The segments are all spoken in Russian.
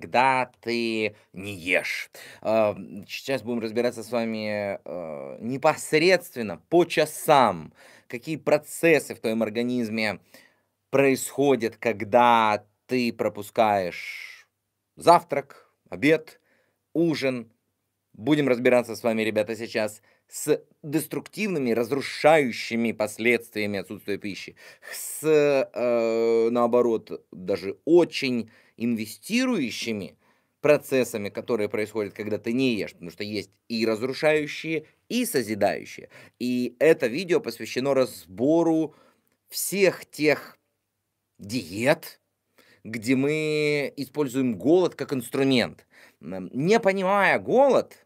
когда ты не ешь. А, сейчас будем разбираться с вами а, непосредственно по часам, какие процессы в твоем организме происходят, когда ты пропускаешь завтрак, обед, ужин. Будем разбираться с вами, ребята, сейчас с деструктивными, разрушающими последствиями отсутствия пищи, с, э, наоборот, даже очень инвестирующими процессами, которые происходят, когда ты не ешь, потому что есть и разрушающие, и созидающие. И это видео посвящено разбору всех тех диет, где мы используем голод как инструмент. Не понимая голод,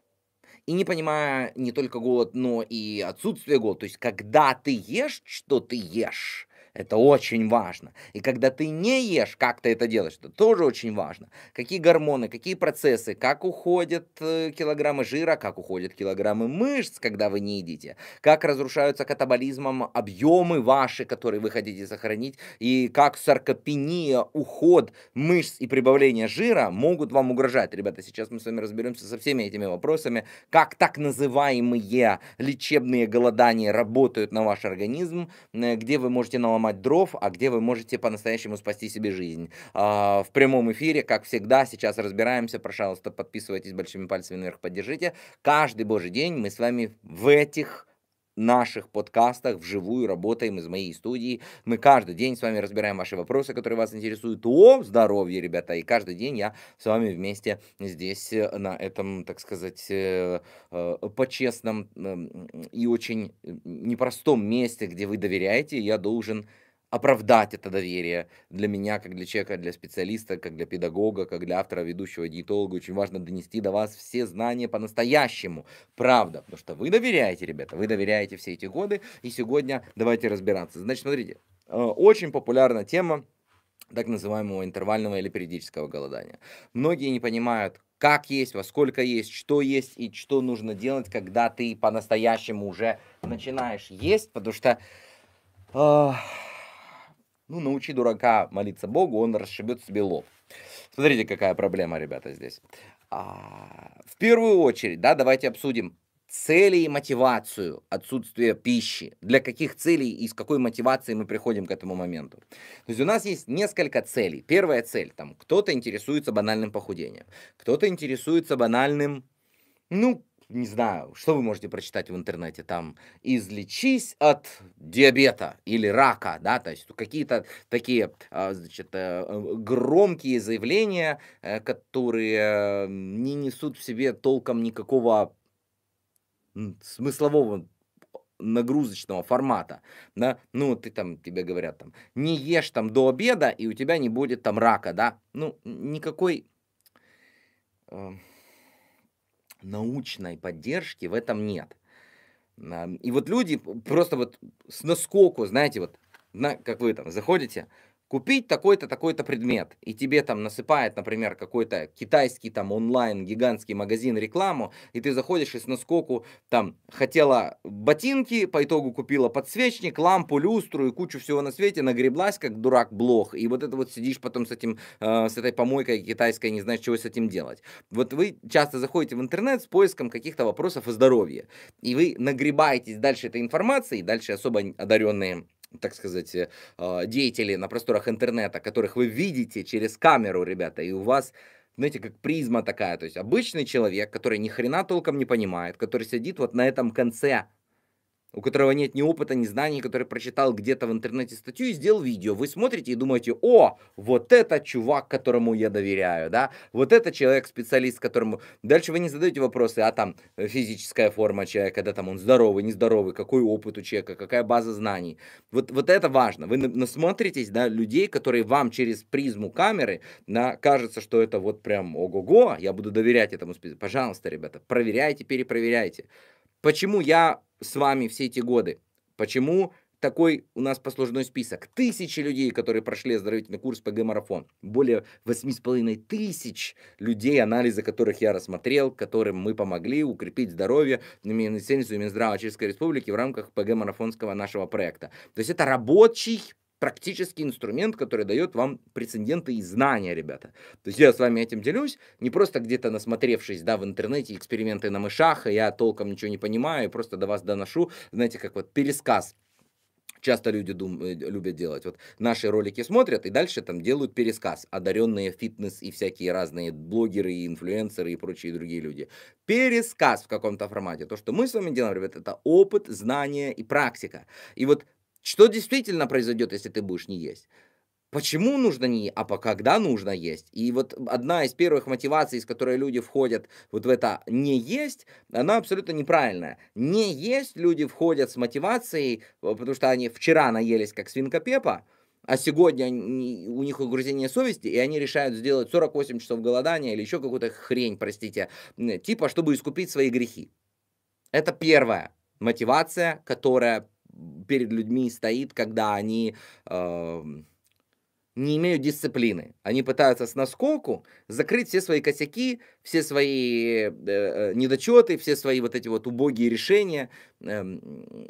и не понимая не только голод, но и отсутствие голода, то есть когда ты ешь, что ты ешь, это очень важно. И когда ты не ешь, как ты это делаешь, это тоже очень важно. Какие гормоны, какие процессы, как уходят э, килограммы жира, как уходят килограммы мышц, когда вы не едите, как разрушаются катаболизмом объемы ваши, которые вы хотите сохранить, и как саркопения, уход мышц и прибавление жира могут вам угрожать. Ребята, сейчас мы с вами разберемся со всеми этими вопросами, как так называемые лечебные голодания работают на ваш организм, э, где вы можете наломать наломать дров, а где вы можете по-настоящему спасти себе жизнь. А, в прямом эфире, как всегда, сейчас разбираемся. Пожалуйста, подписывайтесь большими пальцами вверх, поддержите. Каждый божий день мы с вами в этих наших подкастах вживую работаем из моей студии. Мы каждый день с вами разбираем ваши вопросы, которые вас интересуют о здоровье, ребята. И каждый день я с вами вместе здесь э, на этом, так сказать, э, э, по-честном и очень непростом месте, где вы доверяете, я должен оправдать это доверие для меня, как для человека, для специалиста, как для педагога, как для автора, ведущего, диетолога. Очень важно донести до вас все знания по-настоящему. Правда, потому что вы доверяете, ребята, вы доверяете все эти годы. И сегодня давайте разбираться. Значит, смотрите, э, очень популярна тема так называемого интервального или периодического голодания. Многие не понимают, как есть, во сколько есть, что есть и что нужно делать, когда ты по-настоящему уже начинаешь есть, потому что... Э ну, научи дурака молиться Богу, он расшибет себе лоб. Смотрите, какая проблема, ребята, здесь. А, в первую очередь, да, давайте обсудим цели и мотивацию отсутствия пищи. Для каких целей и с какой мотивацией мы приходим к этому моменту. То есть у нас есть несколько целей. Первая цель, там, кто-то интересуется банальным похудением, кто-то интересуется банальным, ну, не знаю, что вы можете прочитать в интернете там, излечись от диабета или рака, да, то есть какие-то такие, а, значит, э, э, громкие заявления, э, которые не несут в себе толком никакого смыслового нагрузочного формата, да, ну, ты там, тебе говорят там, не ешь там до обеда, и у тебя не будет там рака, да, ну, никакой научной поддержки в этом нет. И вот люди просто вот с наскоку, знаете, вот, на, как вы там заходите, купить такой-то, такой-то предмет, и тебе там насыпает, например, какой-то китайский там онлайн гигантский магазин рекламу, и ты заходишь и с наскоку там хотела ботинки, по итогу купила подсвечник, лампу, люстру и кучу всего на свете, нагреблась как дурак блох, и вот это вот сидишь потом с этим, э, с этой помойкой китайской, не знаешь, чего с этим делать. Вот вы часто заходите в интернет с поиском каких-то вопросов о здоровье, и вы нагребаетесь дальше этой информацией, дальше особо одаренные так сказать, э, а, деятелей на просторах интернета, которых вы видите через камеру, ребята, и у вас знаете, как призма такая, то есть обычный человек, который ни хрена толком не понимает, который сидит вот на этом конце у которого нет ни опыта, ни знаний, который прочитал где-то в интернете статью и сделал видео. Вы смотрите и думаете, о, вот это чувак, которому я доверяю, да, вот это человек-специалист, которому... Дальше вы не задаете вопросы, а там физическая форма человека, да, там он здоровый, нездоровый, какой опыт у человека, какая база знаний. Вот, вот это важно. Вы насмотритесь, да, людей, которые вам через призму камеры на, кажется, что это вот прям ого-го, я буду доверять этому специалисту. Пожалуйста, ребята, проверяйте, перепроверяйте. Почему я с вами все эти годы. Почему такой у нас послужной список? Тысячи людей, которые прошли оздоровительный курс ПГ-марафон. Более 8,5 тысяч людей, анализы которых я рассмотрел, которым мы помогли укрепить здоровье на медицинскую Минздрава Чешской Республики в рамках ПГ-марафонского нашего проекта. То есть это рабочий практический инструмент, который дает вам прецеденты и знания, ребята. То есть я с вами этим делюсь, не просто где-то насмотревшись, да, в интернете эксперименты на мышах, и я толком ничего не понимаю, и просто до вас доношу, знаете, как вот пересказ часто люди дум, э, любят делать. Вот наши ролики смотрят и дальше там делают пересказ. Одаренные фитнес и всякие разные блогеры и инфлюенсеры и прочие другие люди. Пересказ в каком-то формате. То, что мы с вами делаем, ребята, это опыт, знание и практика. И вот что действительно произойдет, если ты будешь не есть? Почему нужно не, а по когда нужно есть? И вот одна из первых мотиваций, из которой люди входят вот в это не есть, она абсолютно неправильная. Не есть люди входят с мотивацией, э, потому что они вчера наелись как свинка Пепа, а сегодня они, у них угрызение совести, и они решают сделать 48 часов голодания или еще какую-то хрень, простите, типа, чтобы искупить свои грехи. Это первая мотивация, которая перед людьми стоит, когда они э, не имеют дисциплины. Они пытаются с наскоку закрыть все свои косяки, все свои э, э недочеты, все свои вот эти вот убогие решения э,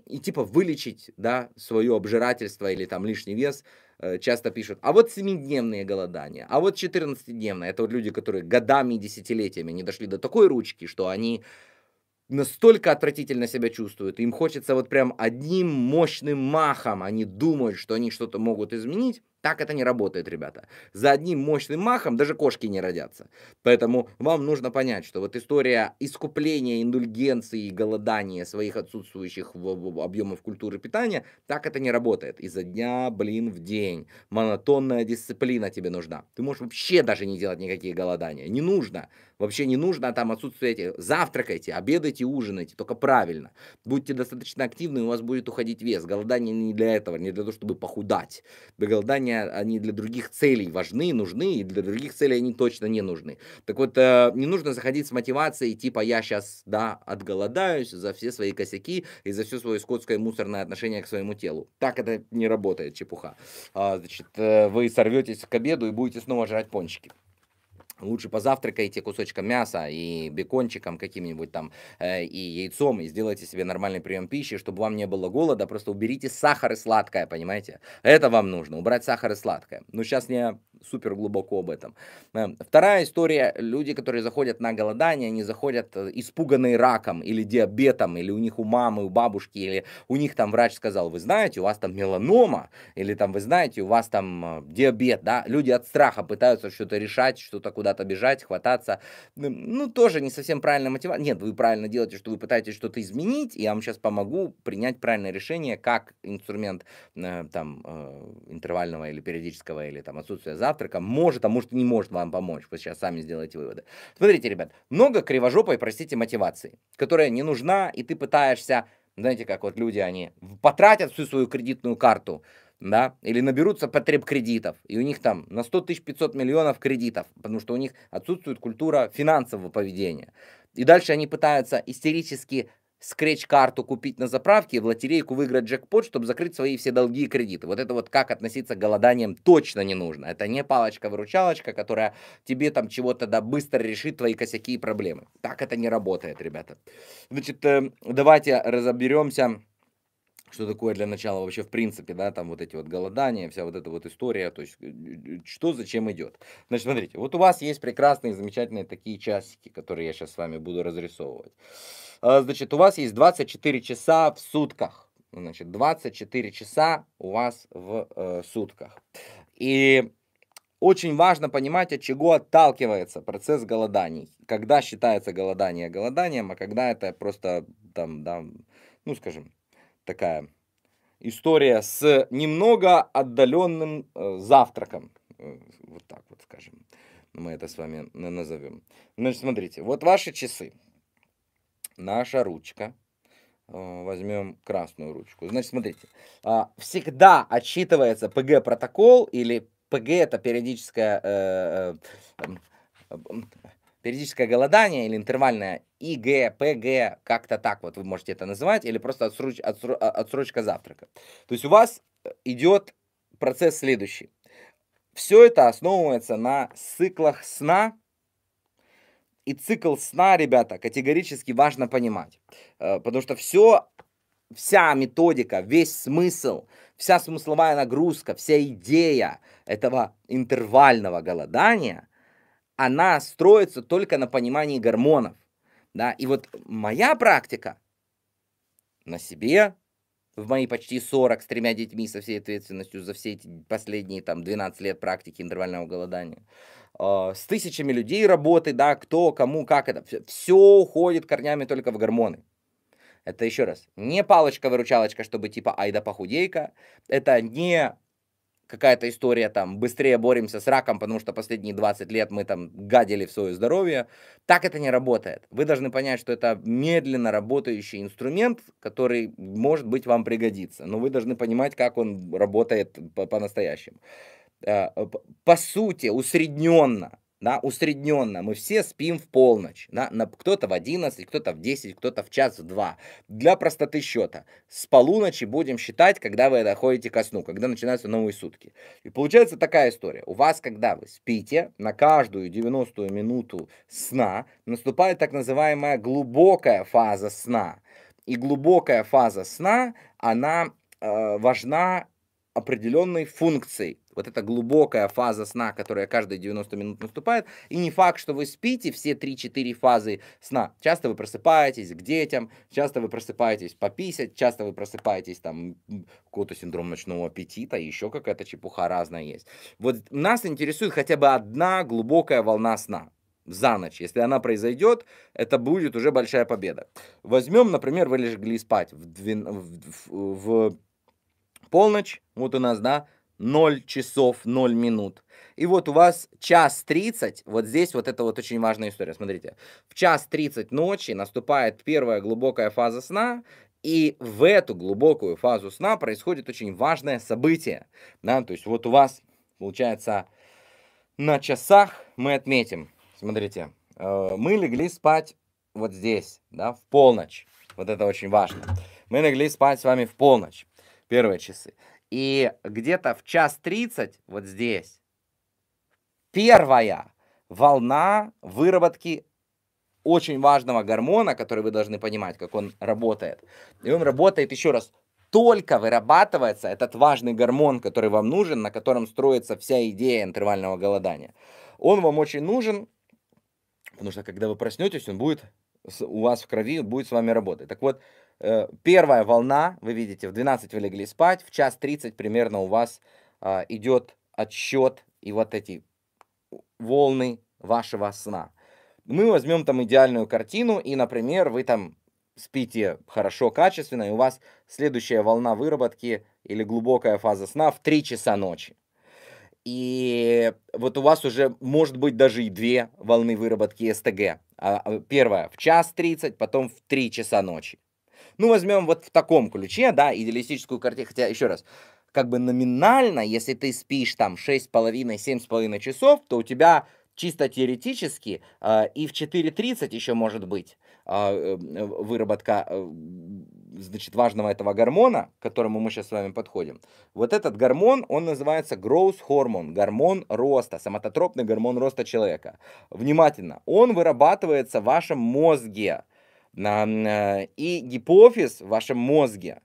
и типа вылечить, да, свое обжирательство или там лишний вес э, часто пишут, а вот 7-дневные голодания, а вот 14-дневные. Это вот люди, которые годами и десятилетиями не дошли до такой ручки, что они настолько отвратительно себя чувствуют, им хочется вот прям одним мощным махом, они думают, что они что-то могут изменить, так это не работает, ребята. За одним мощным махом даже кошки не родятся. Поэтому вам нужно понять, что вот история искупления индульгенции и голодания своих отсутствующих в, в объемов культуры питания, так это не работает. Изо дня, блин, в день. Монотонная дисциплина тебе нужна. Ты можешь вообще даже не делать никакие голодания. Не нужно. Вообще не нужно там отсутствие эти. Завтракайте, обедайте, ужинайте. Только правильно. Будьте достаточно активны, у вас будет уходить вес. Голодание не для этого, не для того, чтобы похудать. Голодание знания, они для других целей важны, нужны, и для других целей они точно не нужны. Так вот, э, не нужно заходить с мотивацией, типа, я сейчас, да, отголодаюсь за все свои косяки и за все свое скотское мусорное отношение к своему телу. Так это не работает, чепуха. А, значит, э, вы сорветесь к обеду и будете снова жрать пончики. Лучше позавтракайте кусочком мяса и бекончиком каким-нибудь там, э, и яйцом, и сделайте себе нормальный прием пищи, чтобы вам не было голода, просто уберите сахар и сладкое, понимаете? Это вам нужно, убрать сахар и сладкое. Но ну, сейчас не супер глубоко об этом. Э, вторая история, люди, которые заходят на голодание, они заходят э, испуганные раком или диабетом, или у них у мамы, у бабушки, или у них там врач сказал, вы знаете, у вас там меланома, или там, вы знаете, у вас там э, диабет, да, люди от страха пытаются что-то решать, что-то куда-то бежать, хвататься, ну, тоже не совсем правильная мотивация, нет, вы правильно делаете, что вы пытаетесь что-то изменить, и я вам сейчас помогу принять правильное решение, как инструмент, там, интервального или периодического, или там отсутствия завтра, завтрака может, а может не может вам помочь. Вы сейчас сами сделаете выводы. Смотрите, ребят, много кривожопой, простите, мотивации, которая не нужна, и ты пытаешься, знаете, как вот люди, они потратят всю свою кредитную карту, да, или наберутся потреб кредитов, и у них там на 100 тысяч 500 миллионов кредитов, потому что у них отсутствует культура финансового поведения. И дальше они пытаются истерически скретч-карту купить на заправке, в лотерейку выиграть джекпот, чтобы закрыть свои все долги и кредиты. Вот это вот как относиться к голоданиям точно не нужно. Это не палочка-выручалочка, которая тебе там чего-то да быстро решит твои косяки и проблемы. Так это не работает, ребята. Значит, э, давайте разоберемся что такое для начала вообще в принципе, да, там вот эти вот голодания, вся вот эта вот история, то есть э, э, что зачем идет. Значит, смотрите, вот у вас есть прекрасные, замечательные такие часики, которые я сейчас с вами буду разрисовывать. А, значит, у вас есть 24 часа в сутках. Значит, 24 часа у вас в э, сутках. И очень важно понимать, от чего отталкивается процесс голоданий. Когда считается голодание голоданием, а когда это просто там, да, ну, скажем, такая история с немного отдаленным э, завтраком. Э, вот так вот скажем. Мы это с вами назовем. Значит, смотрите, вот ваши часы. Наша ручка. Э, возьмем красную ручку. Значит, смотрите, а, всегда отчитывается ПГ протокол или ПГ это периодическое, э, э, э, периодическое голодание или интервальное ИГ, ПГ, как-то так вот вы можете это называть, или просто отсроч, отсро, а, отсрочка завтрака. То есть у вас э, идет процесс следующий. Все это основывается на циклах сна, и цикл сна, ребята, категорически важно понимать, э, потому что все, вся методика, весь смысл, вся смысловая нагрузка, вся идея этого интервального голодания, она строится только на понимании гормонов. Да? И вот моя практика на себе, в мои почти 40 с тремя детьми, со всей ответственностью за все эти последние там 12 лет практики интервального голодания, э, с тысячами людей работы, да, кто, кому, как это, все, все уходит корнями только в гормоны. Это еще раз, не палочка-выручалочка, чтобы типа айда похудейка, это не какая-то история там быстрее боремся с раком, потому что последние 20 лет мы там гадили в свое здоровье. Так это не работает. Вы должны понять, что это медленно работающий инструмент, который, может быть, вам пригодится. Но вы должны понимать, как он работает по-настоящему. По, э, по, по сути, усредненно, да, усредненно, мы все спим в полночь, да, на, кто-то в 11, кто-то в 10, кто-то в час, в 2, для простоты счета. С полуночи будем считать, когда вы доходите ко сну, когда начинаются новые сутки. И получается такая история. У вас, когда вы спите, на каждую 90 минуту сна наступает так называемая глубокая фаза сна. И глубокая фаза сна, она э, важна определенной функцией вот эта глубокая фаза сна, которая каждые 90 минут наступает. И не факт, что вы спите все 3-4 фазы сна. Часто вы просыпаетесь к детям, часто вы просыпаетесь пописать, часто вы просыпаетесь там какой-то синдром ночного аппетита, еще какая-то чепуха разная есть. Вот нас интересует хотя бы одна глубокая волна сна за ночь. Если она произойдет, это будет уже большая победа. Возьмем, например, вы легли спать в, двен... в... в полночь, вот у нас, да, 0 часов 0 минут. И вот у вас час 30, вот здесь вот это вот очень важная история, смотрите. В час 30 ночи наступает первая глубокая фаза сна, и в эту глубокую фазу сна происходит очень важное событие. Да? То есть вот у вас, получается, на часах мы отметим, смотрите, э, мы легли спать вот здесь, да, в полночь. Вот это очень важно. Мы легли спать с вами в полночь, первые часы. И где-то в час тридцать вот здесь первая волна выработки очень важного гормона, который вы должны понимать, как он работает. И он работает, еще раз, только вырабатывается этот важный гормон, который вам нужен, на котором строится вся идея интервального голодания. Он вам очень нужен, потому что когда вы проснетесь, он будет у вас в крови, будет с вами работать. Так вот, Э, первая волна, вы видите, в 12 вы легли спать, в час 30 примерно у вас э, идет отсчет и вот эти волны вашего сна. Мы возьмем там идеальную картину, и, например, вы там спите хорошо, качественно, и у вас следующая волна выработки или глубокая фаза сна в 3 часа ночи. И вот у вас уже может быть даже и две волны выработки СТГ. А, а, первая в час 30, потом в 3 часа ночи. Ну, возьмем вот в таком ключе, да, идеалистическую картину, хотя, еще раз, как бы номинально, если ты спишь там 6,5-7,5 часов, то у тебя чисто теоретически э, и в 4.30 еще может быть э, э, выработка э, значит, важного этого гормона, к которому мы сейчас с вами подходим. Вот этот гормон, он называется growth hormone, гормон роста, самототропный гормон роста человека. Внимательно, он вырабатывается в вашем мозге, Э, и гипофиз в вашем мозге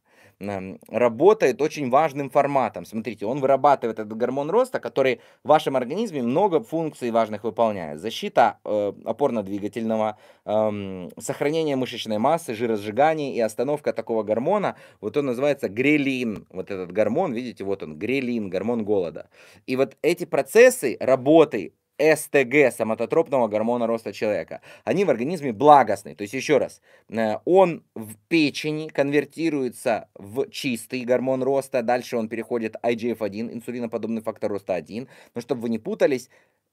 работает очень важным форматом. Смотрите, он вырабатывает этот гормон роста, который в вашем организме много функций важных выполняет. Защита э, опорно-двигательного, эм, сохранение мышечной массы, жиросжигание и остановка такого гормона. Вот он называется грелин. Вот этот гормон, видите, вот он, грелин, гормон голода. И вот эти процессы работы СТГ, самототропного гормона роста человека. Они в организме благостны. То есть, еще раз, э, он в печени конвертируется в чистый гормон роста, дальше он переходит IGF-1, инсулиноподобный фактор роста 1. Но чтобы вы не путались,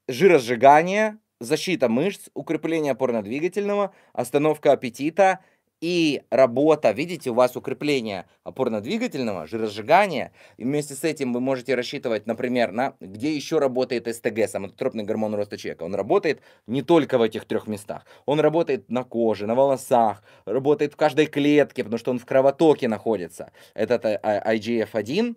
жиросжигание, защита мышц, укрепление опорно-двигательного, остановка аппетита – и работа, видите, у вас укрепление опорно-двигательного, жиросжигания, и вместе с этим вы можете рассчитывать, например, на где еще работает СТГ, самотропный гормон роста человека. Он работает не только в этих трех местах, он работает на коже, на волосах, работает в каждой клетке, потому что он в кровотоке находится. Этот IGF-1, э, а,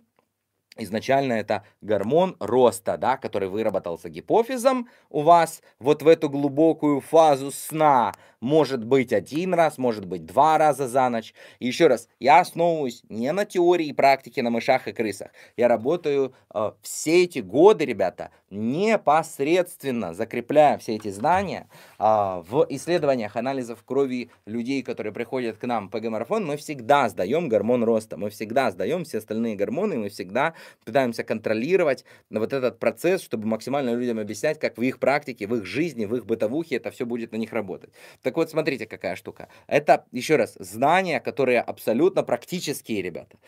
Изначально это гормон роста, да, который выработался гипофизом у вас вот в эту глубокую фазу сна. Может быть один раз, может быть два раза за ночь. И еще раз, я основываюсь не на теории и практике на мышах и крысах. Я работаю э, все эти годы, ребята, непосредственно закрепляя все эти знания а, в исследованиях анализов крови людей, которые приходят к нам по гоморафон, мы всегда сдаем гормон роста, мы всегда сдаем все остальные гормоны, мы всегда пытаемся контролировать вот этот процесс, чтобы максимально людям объяснять, как в их практике, в их жизни, в их бытовухе это все будет на них работать. Так вот, смотрите, какая штука. Это, еще раз, знания, которые абсолютно практические, ребята.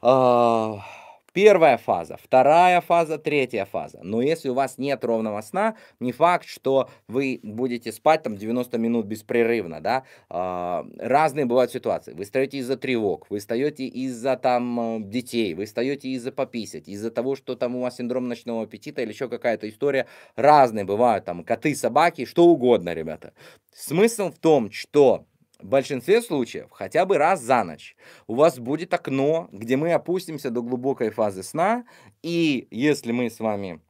А, Первая фаза, вторая фаза, третья фаза. Но если у вас нет ровного сна, не факт, что вы будете спать там 90 минут беспрерывно, да. А, разные бывают ситуации. Вы встаете из-за тревог, вы встаете из-за там э, детей, вы встаете из-за пописать, из-за того, что там у вас синдром ночного аппетита или еще какая-то история. Разные бывают там коты, собаки, что угодно, ребята. Смысл в том, что в большинстве случаев хотя бы раз за ночь у вас будет окно, где мы опустимся до глубокой фазы сна, и если мы с вами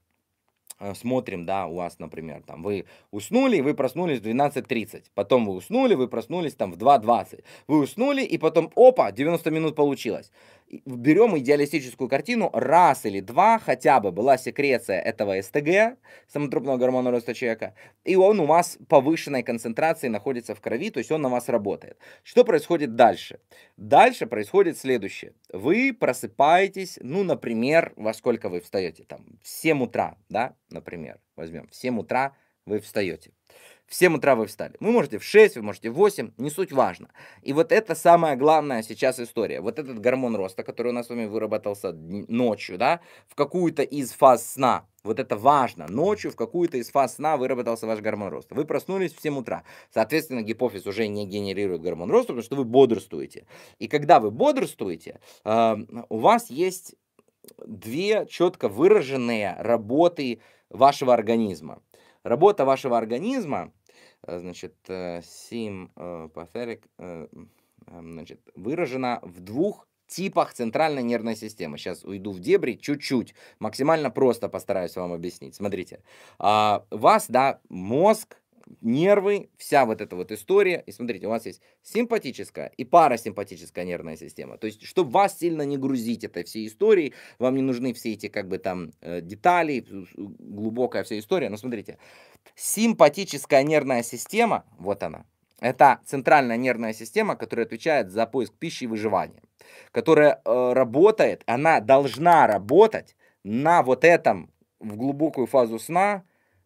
э, смотрим, да, у вас, например, там вы уснули, вы проснулись в 12.30, потом вы уснули, вы проснулись там в 2.20, вы уснули, и потом, опа, 90 минут получилось берем идеалистическую картину, раз или два хотя бы была секреция этого СТГ, самотропного гормона роста человека, и он у вас повышенной концентрации находится в крови, то есть он на вас работает. Что происходит дальше? Дальше происходит следующее. Вы просыпаетесь, ну, например, во сколько вы встаете? Там, в 7 утра, да, например, возьмем, в 7 утра вы встаете в 7 утра вы встали. Вы можете в 6, вы можете в 8, не суть важно. И вот это самая главная сейчас история. Вот этот гормон роста, который у нас с вами выработался ночью, да, в какую-то из фаз сна, вот это важно. Ночью в какую-то из фаз сна выработался ваш гормон роста. Вы проснулись в 7 утра. Соответственно, гипофиз уже не генерирует гормон роста, потому что вы бодрствуете. И когда вы бодрствуете, эм, у вас есть две четко выраженные работы вашего организма. Работа вашего организма, э, значит, э, симпатерик, э, значит, выражена в двух типах центральной нервной системы. Сейчас уйду в дебри чуть-чуть, максимально просто постараюсь вам объяснить. Смотрите, а, вас, да, мозг, нервы, вся вот эта вот история. И смотрите, у вас есть симпатическая и парасимпатическая нервная система. То есть, чтобы вас сильно не грузить этой всей историей, вам не нужны все эти как бы там э, детали, глубокая вся история. Но смотрите, симпатическая нервная система, вот она, это центральная нервная система, которая отвечает за поиск пищи и выживание, которая э, работает, она должна работать на вот этом в глубокую фазу сна,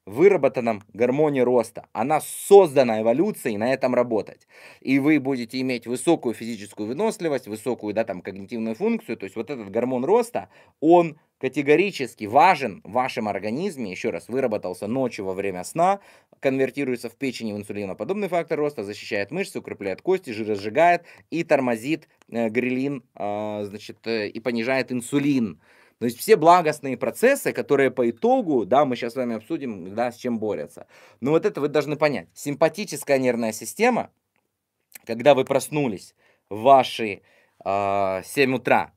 выработанном гормоне роста. Она создана эволюцией на этом работать. И вы будете иметь высокую физическую выносливость, высокую да, там, когнитивную функцию. То есть вот этот гормон роста, он категорически важен в вашем организме, еще раз, выработался ночью во время сна, конвертируется в печени в инсулиноподобный фактор роста, защищает мышцы, укрепляет кости, жир сжигает и тормозит э, грилин, э, значит, э, и понижает инсулин. То есть все благостные процессы, которые по итогу, да, мы сейчас с вами обсудим, да, с чем борются. Но вот это вы должны понять. Симпатическая нервная система, когда вы проснулись в ваши э, а, 7 утра,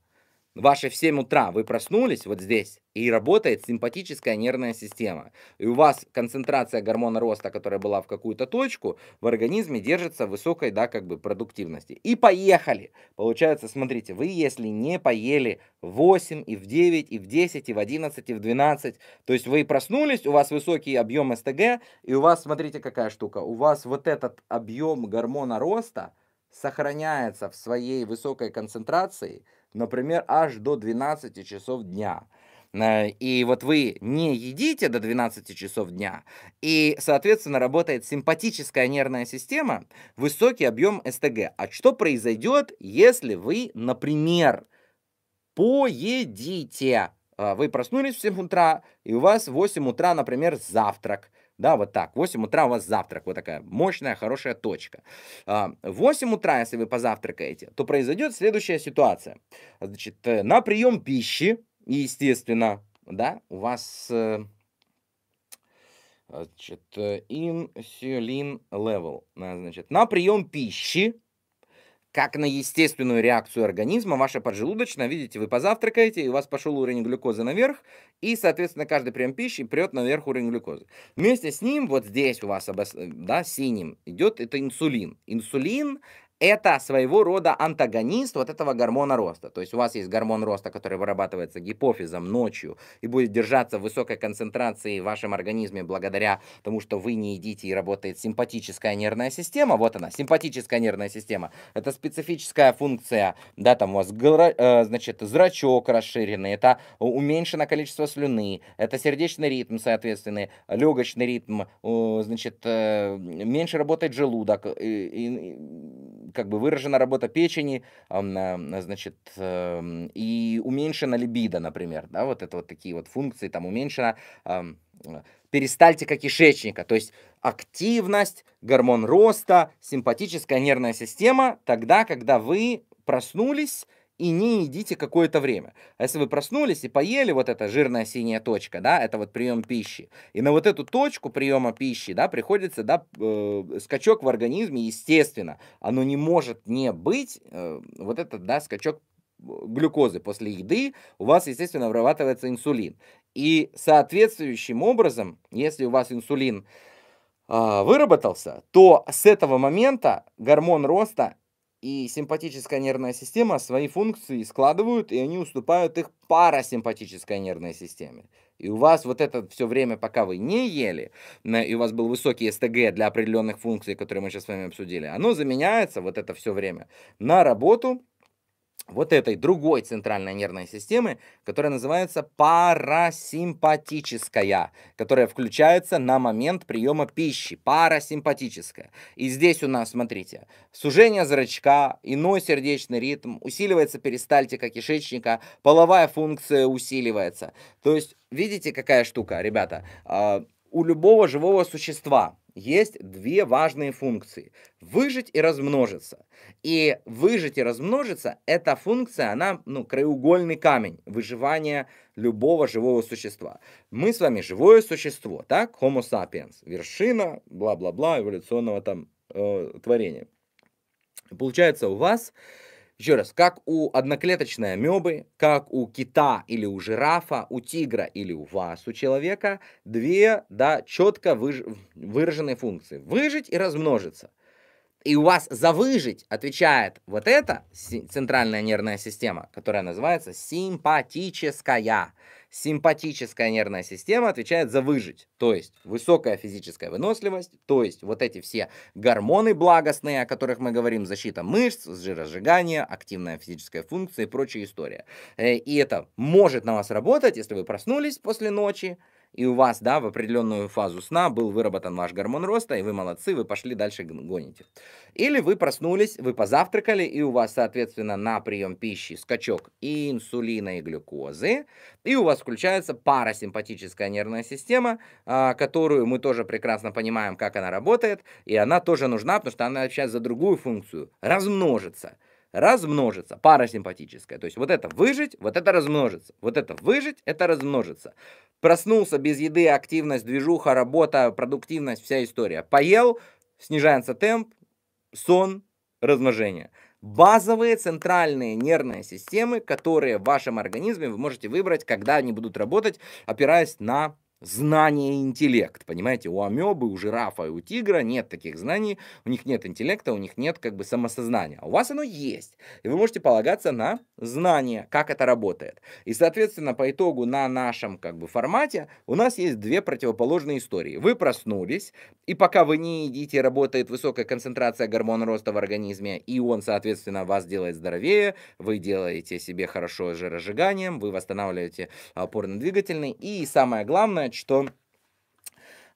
ваши в 7 утра вы проснулись вот здесь, и работает симпатическая нервная система. И у вас концентрация гормона роста, которая была в какую-то точку, в организме держится высокой, да, как бы продуктивности. И поехали! Получается, смотрите, вы если не поели в 8, и в 9, и в 10, и в 11, и в 12, то есть вы проснулись, у вас высокий объем СТГ, и у вас, смотрите, какая штука, у вас вот этот объем гормона роста сохраняется в своей высокой концентрации, например, аж до 12 часов дня. Э, и вот вы не едите до 12 часов дня, и, соответственно, работает симпатическая нервная система, высокий объем СТГ. А что произойдет, если вы, например, поедите? А, вы проснулись в 7 утра, и у вас в 8 утра, например, завтрак – да, вот так. В 8 утра у вас завтрак. Вот такая мощная, хорошая точка. А, в 8 утра, если вы позавтракаете, то произойдет следующая ситуация. Значит, э, на прием пищи и, естественно, да, у вас э, значит, insulin э, level. Значит, на прием пищи, как на естественную реакцию организма, ваша поджелудочная, видите, вы позавтракаете, и у вас пошел уровень глюкозы наверх, и, соответственно, каждый прием пищи прет наверх уровень глюкозы. Вместе с ним, вот здесь у вас, э, да, синим идет, это инсулин. Инсулин – это своего рода антагонист вот этого гормона роста. То есть у вас есть гормон роста, который вырабатывается гипофизом ночью и будет держаться в высокой концентрации в вашем организме благодаря тому, что вы не едите и работает симпатическая нервная система. Вот она, симпатическая нервная система. Это специфическая функция, да, там у вас э, значит, зрачок расширенный, это уменьшено количество слюны, это сердечный ритм, соответственно, легочный ритм, значит, э, меньше работает желудок, э, и, и, как бы выражена работа печени, э, значит, эм, и уменьшена либидо, например, да, вот это вот такие вот функции, там уменьшена э, перистальтика кишечника, то есть активность, гормон роста, симпатическая нервная система, тогда, когда вы проснулись, и не едите какое-то время. А если вы проснулись и поели вот эта жирная синяя точка, да, это вот прием пищи, и на вот эту точку приема пищи, да, приходится, да, э, скачок в организме, естественно, оно не может не быть, э, вот этот, да, скачок э, глюкозы после еды, у вас, естественно, вырабатывается инсулин. И соответствующим образом, если у вас инсулин э, выработался, то с этого момента гормон роста и симпатическая нервная система свои функции складывают, и они уступают их парасимпатической нервной системе. И у вас вот это все время, пока вы не ели, и у вас был высокий СТГ для определенных функций, которые мы сейчас с вами обсудили, оно заменяется вот это все время на работу вот этой другой центральной нервной системы, которая называется парасимпатическая, которая включается на момент приема пищи, парасимпатическая. И здесь у нас, смотрите, сужение зрачка, иной сердечный ритм, усиливается перистальтика кишечника, половая функция усиливается. То есть, видите, какая штука, ребята? А, у любого живого существа есть две важные функции. Выжить и размножиться. И выжить и размножиться, это функция, она ну, краеугольный камень выживания любого живого существа. Мы с вами живое существо, так? Homo sapiens. Вершина, бла-бла-бла, эволюционного там э, творения. Получается, у вас еще раз, как у одноклеточной амебы, как у кита или у жирафа, у тигра или у вас, у человека, две да, четко выж... выраженные функции. Выжить и размножиться. И у вас за выжить отвечает вот эта центральная нервная система, которая называется симпатическая. Симпатическая нервная система отвечает за выжить, то есть высокая физическая выносливость, то есть вот эти все гормоны благостные, о которых мы говорим, защита мышц, жиросжигание, активная физическая функция и прочая история. Э, и это может на вас работать, если вы проснулись после ночи, и у вас, да, в определенную фазу сна был выработан ваш гормон роста, и вы молодцы, вы пошли дальше гоните. Или вы проснулись, вы позавтракали, и у вас, соответственно, на прием пищи скачок и инсулина, и глюкозы, и у вас включается парасимпатическая нервная система, а, которую мы тоже прекрасно понимаем, как она работает, и она тоже нужна, потому что она сейчас за другую функцию – размножится размножится, парасимпатическая. То есть вот это выжить, вот это размножится, вот это выжить, это размножится. Проснулся без еды, активность, движуха, работа, продуктивность, вся история. Поел, снижается темп, сон, размножение. Базовые центральные нервные системы, которые в вашем организме вы можете выбрать, когда они будут работать, опираясь на Знания, и интеллект, понимаете? У амебы, у жирафа и у тигра нет таких знаний, у них нет интеллекта, у них нет как бы самосознания. А у вас оно есть, и вы можете полагаться на знания, как это работает. И, соответственно, по итогу на нашем как бы формате у нас есть две противоположные истории. Вы проснулись, и пока вы не едите, работает высокая концентрация гормона роста в организме, и он, соответственно, вас делает здоровее, вы делаете себе хорошо жиросжиганием, вы восстанавливаете опорно-двигательный, и самое главное, понимать, что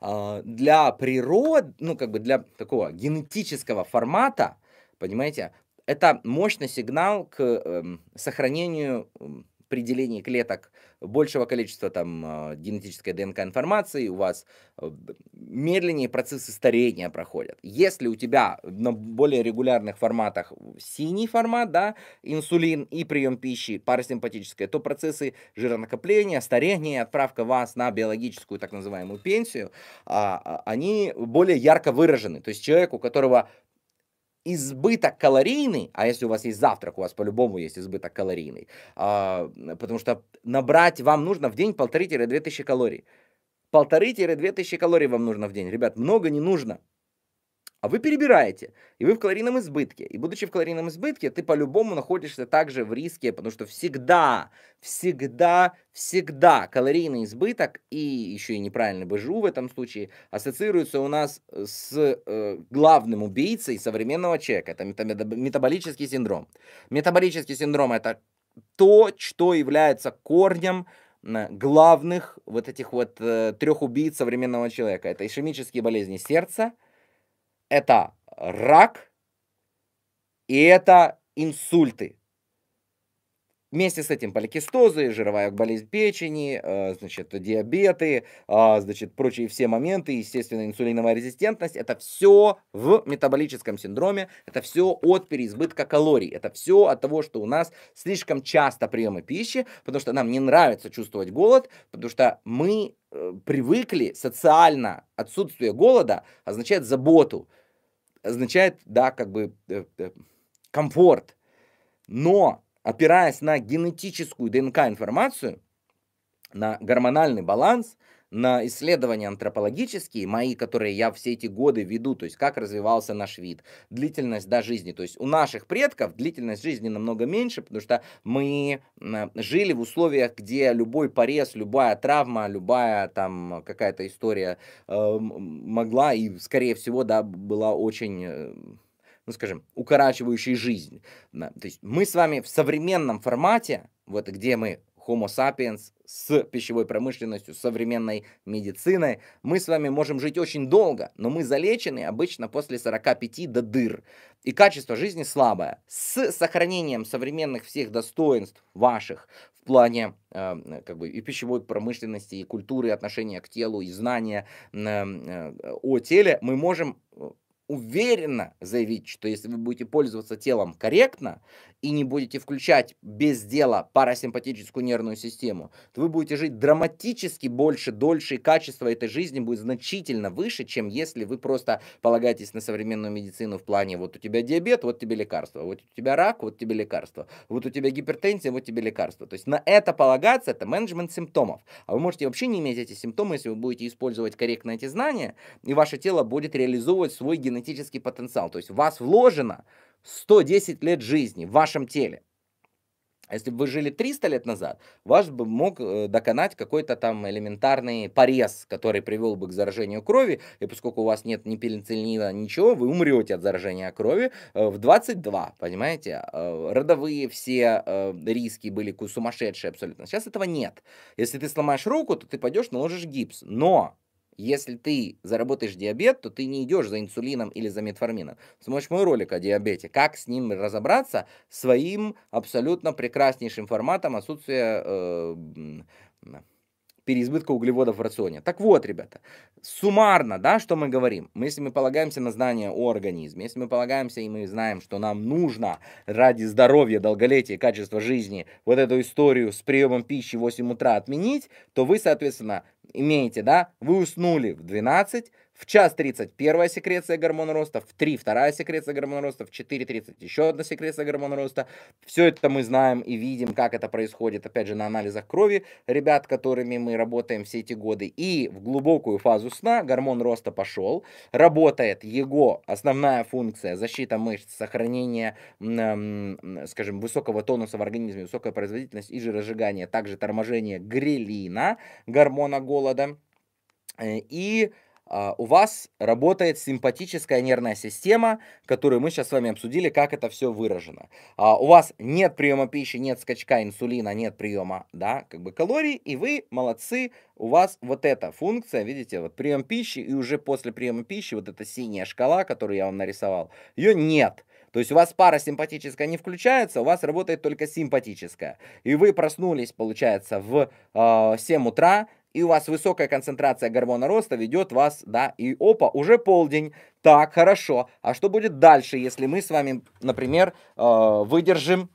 а, для природ, ну как бы для такого генетического формата, понимаете, это мощный сигнал к эм, сохранению распределении клеток большего количества там а, генетической ДНК информации, у вас а, медленнее процессы старения проходят. Если у тебя на более регулярных форматах синий формат, да, инсулин и прием пищи парасимпатическая, то процессы жиронакопления, старения, отправка вас на биологическую так называемую пенсию, а, они более ярко выражены. То есть человек, у которого избыток калорийный, а если у вас есть завтрак, у вас по-любому есть избыток калорийный, а, потому что набрать вам нужно в день полторы-две тысячи калорий. Полторы-две тысячи калорий вам нужно в день. Ребят, много не нужно а вы перебираете, и вы в калорийном избытке. И будучи в калорийном избытке, ты по-любому находишься также в риске, потому что всегда, всегда, всегда калорийный избыток и еще и неправильный БЖУ в этом случае ассоциируется у нас с э, главным убийцей современного человека. Это метаболический синдром. Метаболический синдром это то, что является корнем э, главных вот этих вот э, трех убийц современного человека. Это ишемические болезни сердца, это рак и это инсульты. Вместе с этим поликистозы, жировая болезнь печени, э, значит, диабеты, э, значит, прочие все моменты, естественно, инсулиновая резистентность, это все в метаболическом синдроме, это все от переизбытка калорий, это все от того, что у нас слишком часто приемы пищи, потому что нам не нравится чувствовать голод, потому что мы э, привыкли социально отсутствие голода означает заботу, означает, да, как бы э, э, комфорт. Но опираясь на генетическую ДНК информацию, на гормональный баланс, на исследования антропологические, мои, которые я все эти годы веду, то есть как развивался наш вид, длительность до жизни. То есть у наших предков длительность жизни намного меньше, потому что мы жили в условиях, где любой порез, любая травма, любая там какая-то история э, могла и, скорее всего, да, была очень... Э, ну, скажем, укорачивающей жизнь. Да. То есть мы с вами в современном формате, вот где мы Homo sapiens с пищевой промышленностью, современной медициной. Мы с вами можем жить очень долго, но мы залечены обычно после 45 до дыр. И качество жизни слабое. С сохранением современных всех достоинств ваших в плане э, как бы и пищевой промышленности, и культуры, отношения к телу, и знания э, э, о теле, мы можем э, уверенно заявить, что если вы будете пользоваться телом корректно и не будете включать без дела парасимпатическую нервную систему, то вы будете жить драматически больше, дольше, и качество этой жизни будет значительно выше, чем если вы просто полагаетесь на современную медицину в плане вот у тебя диабет, вот тебе лекарство, вот у тебя рак, вот тебе лекарство, вот у тебя гипертензия, вот тебе лекарство. То есть на это полагаться, это менеджмент симптомов. А вы можете вообще не иметь эти симптомы, если вы будете использовать корректно эти знания, и ваше тело будет реализовывать свой генетический генетический потенциал. То есть в вас вложено 110 лет жизни в вашем теле. А если бы вы жили 300 лет назад, вас бы мог э, доконать какой-то там элементарный порез, который привел бы к заражению крови, и поскольку у вас нет ни пенициллина, ничего, вы умрете от заражения крови э, в 22, понимаете? Э, родовые все риски были сумасшедшие абсолютно. Сейчас этого нет. Если ты сломаешь руку, то ты пойдешь, наложишь гипс. Но если ты заработаешь диабет, то ты не идешь за инсулином или за метформином. Смотришь мой ролик о диабете, как с ним разобраться своим абсолютно прекраснейшим форматом отсутствия э, переизбытка углеводов в рационе. Так вот, ребята, суммарно, да, что мы говорим? Мы, если мы полагаемся на знания о организме, если мы полагаемся и мы знаем, что нам нужно ради здоровья, долголетия, качества жизни вот эту историю с приемом пищи в 8 утра отменить, то вы, соответственно, имеете, да, вы уснули в 12, в час 30 первая секреция гормона роста, в 3 вторая секреция гормона роста, в 4.30 еще одна секреция гормона роста. Все это мы знаем и видим, как это происходит, опять же, на анализах крови ребят, которыми мы работаем все эти годы. И в глубокую фазу сна гормон роста пошел, работает его основная функция защита мышц, сохранение, скажем, высокого тонуса в организме, высокая производительность и жиросжигание, также торможение грелина, гормона голода. Э, и а, у вас работает симпатическая нервная система, которую мы сейчас с вами обсудили, как это все выражено. А, у вас нет приема пищи, нет скачка инсулина, нет приема, да, как бы калорий, и вы молодцы, у вас вот эта функция, видите, вот прием пищи, и уже после приема пищи вот эта синяя шкала, которую я вам нарисовал, ее нет. То есть у вас парасимпатическая не включается, у вас работает только симпатическая. И вы проснулись, получается, в э, а, 7 утра, и у вас высокая концентрация гормона роста ведет вас, да, и опа, уже полдень. Так, хорошо. А что будет дальше, если мы с вами, например, э, выдержим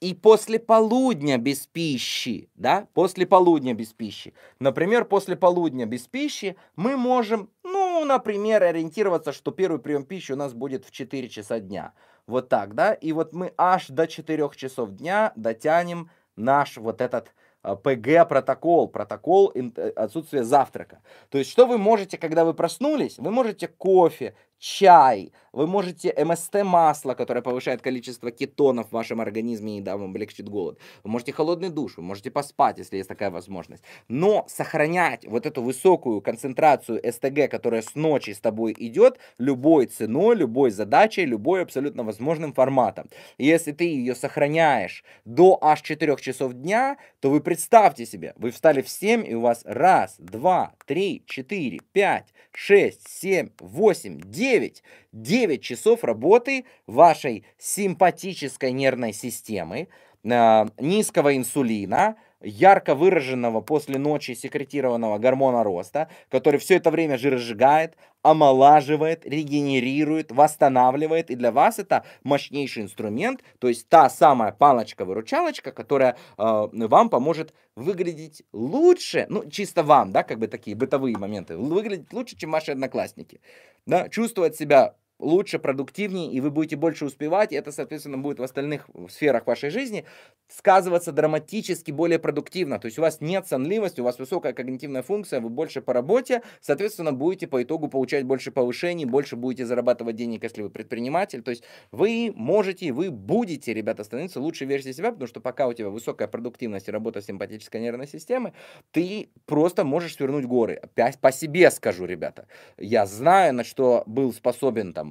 и после полудня без пищи, да, после полудня без пищи. Например, после полудня без пищи мы можем, ну, например, ориентироваться, что первый прием пищи у нас будет в 4 часа дня. Вот так, да, и вот мы аж до 4 часов дня дотянем наш вот этот Э, ПГ протокол, протокол э, отсутствия завтрака. То есть, что вы можете, когда вы проснулись? Вы можете кофе, чай, вы можете МСТ-масло, которое повышает количество кетонов в вашем организме и да, вам облегчит голод. Вы можете холодный душ, вы можете поспать, если есть такая возможность. Но сохранять вот эту высокую концентрацию СТГ, которая с ночи с тобой идет, любой ценой, любой задачей, любой абсолютно возможным форматом. если ты ее сохраняешь до аж 4 часов дня, то вы представьте себе, вы встали в 7 и у вас раз, два, три, четыре, пять, шесть, семь, восемь, девять 9. 9 часов работы вашей симпатической нервной системы, э, низкого инсулина, ярко выраженного после ночи секретированного гормона роста, который все это время жиросжигает, омолаживает, регенерирует, восстанавливает. И для вас это мощнейший инструмент, то есть та самая палочка-выручалочка, которая э, вам поможет выглядеть лучше, ну, чисто вам, да, как бы такие бытовые моменты, выглядеть лучше, чем ваши одноклассники, да, чувствовать себя лучше, продуктивнее, и вы будете больше успевать, и это, соответственно, будет в остальных сферах вашей жизни сказываться драматически более продуктивно. То есть у вас нет сонливости, у вас высокая когнитивная функция, вы больше по работе, соответственно, будете по итогу получать больше повышений, больше будете зарабатывать денег, если вы предприниматель. То есть вы можете, вы будете, ребята, становиться лучшей версией себя, потому что пока у тебя высокая продуктивность и работа симпатической нервной системы, ты просто можешь свернуть горы. По себе скажу, ребята. Я знаю, на что был способен там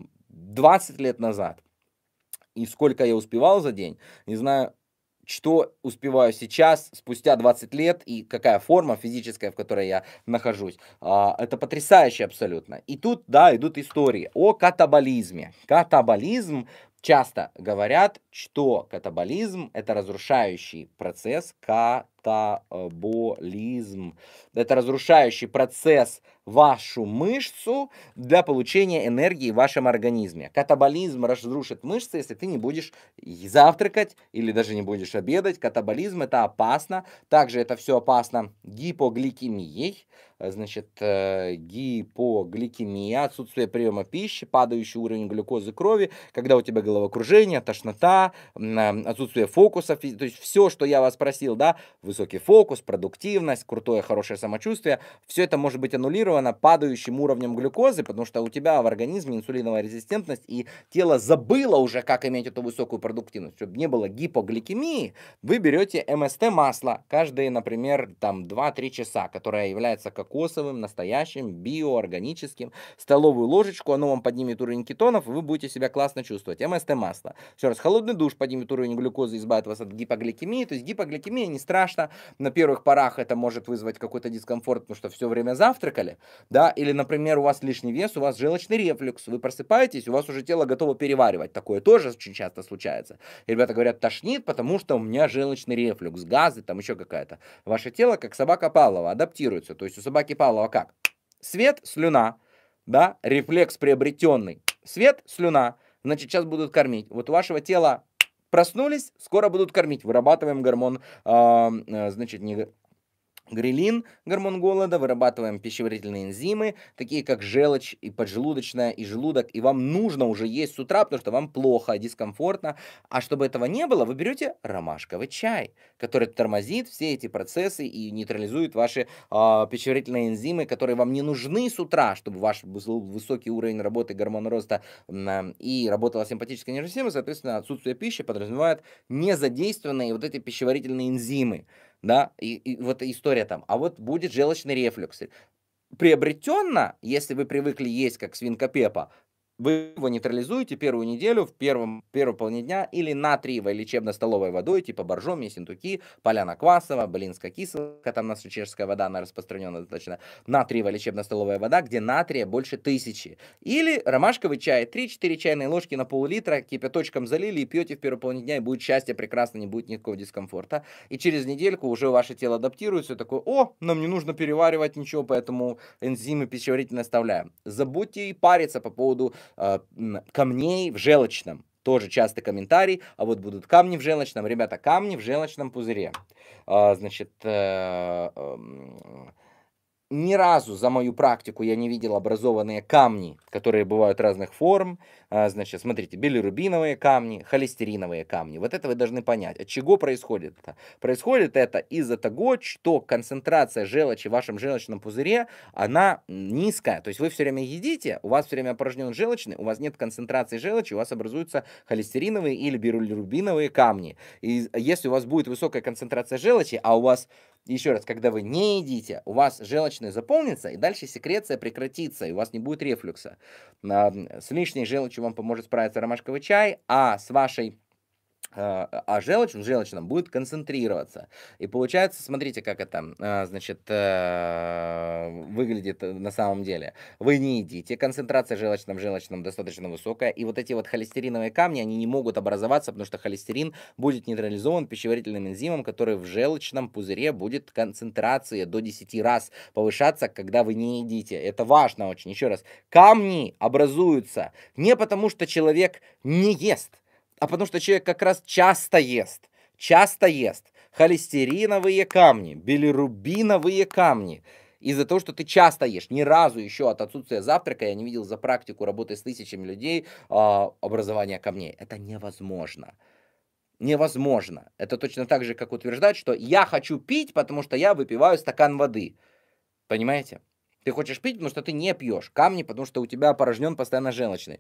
20 лет назад. И сколько я успевал за день, не знаю, что успеваю сейчас, спустя 20 лет, и какая форма физическая, в которой я нахожусь. А, это потрясающе абсолютно. И тут, да, идут истории о катаболизме. Катаболизм часто говорят, что катаболизм – это разрушающий процесс, К метаболизм. Это разрушающий процесс вашу мышцу для получения энергии в вашем организме. Катаболизм разрушит мышцы, если ты не будешь завтракать или даже не будешь обедать. Катаболизм это опасно. Также это все опасно гипогликемией. Значит, э, гипогликемия, отсутствие приема пищи, падающий уровень глюкозы крови, когда у тебя головокружение, тошнота, отсутствие фокусов. То есть все, что я вас просил, да, вы высокий фокус, продуктивность, крутое хорошее самочувствие, все это может быть аннулировано падающим уровнем глюкозы, потому что у тебя в организме инсулиновая резистентность, и тело забыло уже, как иметь эту высокую продуктивность. Чтобы не было гипогликемии, вы берете МСТ масло каждые, например, там 2-3 часа, которое является кокосовым, настоящим, биоорганическим, столовую ложечку, оно вам поднимет уровень кетонов, и вы будете себя классно чувствовать. МСТ масло. Еще раз, холодный душ поднимет уровень глюкозы, избавит вас от гипогликемии, то есть гипогликемия не страшно, на первых порах это может вызвать какой-то дискомфорт, потому что все время завтракали, да, или, например, у вас лишний вес, у вас желчный рефлюкс, вы просыпаетесь, у вас уже тело готово переваривать. Такое тоже очень часто случается. И ребята говорят, тошнит, потому что у меня желчный рефлюкс, газы, там еще какая-то. Ваше тело, как собака Павлова, адаптируется. То есть у собаки Павлова как? Свет, слюна, да, рефлекс приобретенный. Свет, слюна, значит, сейчас будут кормить. Вот у вашего тела Проснулись, скоро будут кормить, вырабатываем гормон, э, значит, не грелин, гормон голода, вырабатываем пищеварительные энзимы, такие как желчь и поджелудочная, и желудок, и вам нужно уже есть с утра, потому что вам плохо, дискомфортно. А чтобы этого не было, вы берете ромашковый чай, который тормозит все эти процессы и нейтрализует ваши э, пищеварительные энзимы, которые вам не нужны с утра, чтобы ваш высокий уровень работы гормона роста э, и работала симпатическая нервная система, соответственно, отсутствие пищи подразумевает незадействованные вот эти пищеварительные энзимы да, и, и вот история там, а вот будет желчный рефлюкс. Приобретенно, если вы привыкли есть как свинка Пепа, вы его нейтрализуете первую неделю, в первом, первой половине дня, или натриевой лечебно-столовой водой, типа боржоми, синтуки, поляна квасова, блинская киселка, там наша чешская вода, она распространена достаточно, натриевая лечебно-столовая вода, где натрия больше тысячи. Или ромашковый чай, 3-4 чайные ложки на пол-литра, кипяточком залили и пьете в первой половине дня, и будет счастье прекрасно, не будет никакого дискомфорта. И через недельку уже ваше тело адаптируется, и такое, о, нам не нужно переваривать ничего, поэтому энзимы пищеварительные оставляем. Забудьте и париться по поводу Э, камней в желчном. Тоже часто комментарий, а вот будут камни в желчном. Ребята, камни в желчном пузыре. А, значит, э, эм, ни разу за мою практику я не видел образованные камни, которые бывают разных форм. А, значит, смотрите, билирубиновые камни, холестериновые камни. Вот это вы должны понять. От чего происходит это? Происходит это из-за того, что концентрация желчи в вашем желчном пузыре, она низкая. То есть вы все время едите, у вас все время опорожнен желчный, у вас нет концентрации желчи, у вас образуются холестериновые или билирубиновые камни. И если у вас будет высокая концентрация желчи, а у вас, еще раз, когда вы не едите, у вас желчный поджелудочная заполнится, и дальше секреция прекратится, и у вас не будет рефлюкса. С лишней желчью вам поможет справиться ромашковый чай, а с вашей а, а желчь, желчь там будет концентрироваться. И получается, смотрите, как это, а, значит, э, выглядит на самом деле. Вы не едите, концентрация желчном желчном достаточно высокая, и вот эти вот холестериновые камни, они не могут образоваться, потому что холестерин будет нейтрализован пищеварительным энзимом, который в желчном пузыре будет концентрация до 10 раз повышаться, когда вы не едите. Это важно очень. Еще раз, камни образуются не потому, что человек не ест, а потому что человек как раз часто ест, часто ест холестериновые камни, билирубиновые камни. Из-за того, что ты часто ешь, ни разу еще от отсутствия завтрака, я не видел за практику работы с тысячами людей, э, образования камней. Это невозможно невозможно. Это точно так же, как утверждать, что я хочу пить, потому что я выпиваю стакан воды. Понимаете? Ты хочешь пить, потому что ты не пьешь камни, потому что у тебя порожнен постоянно желчный.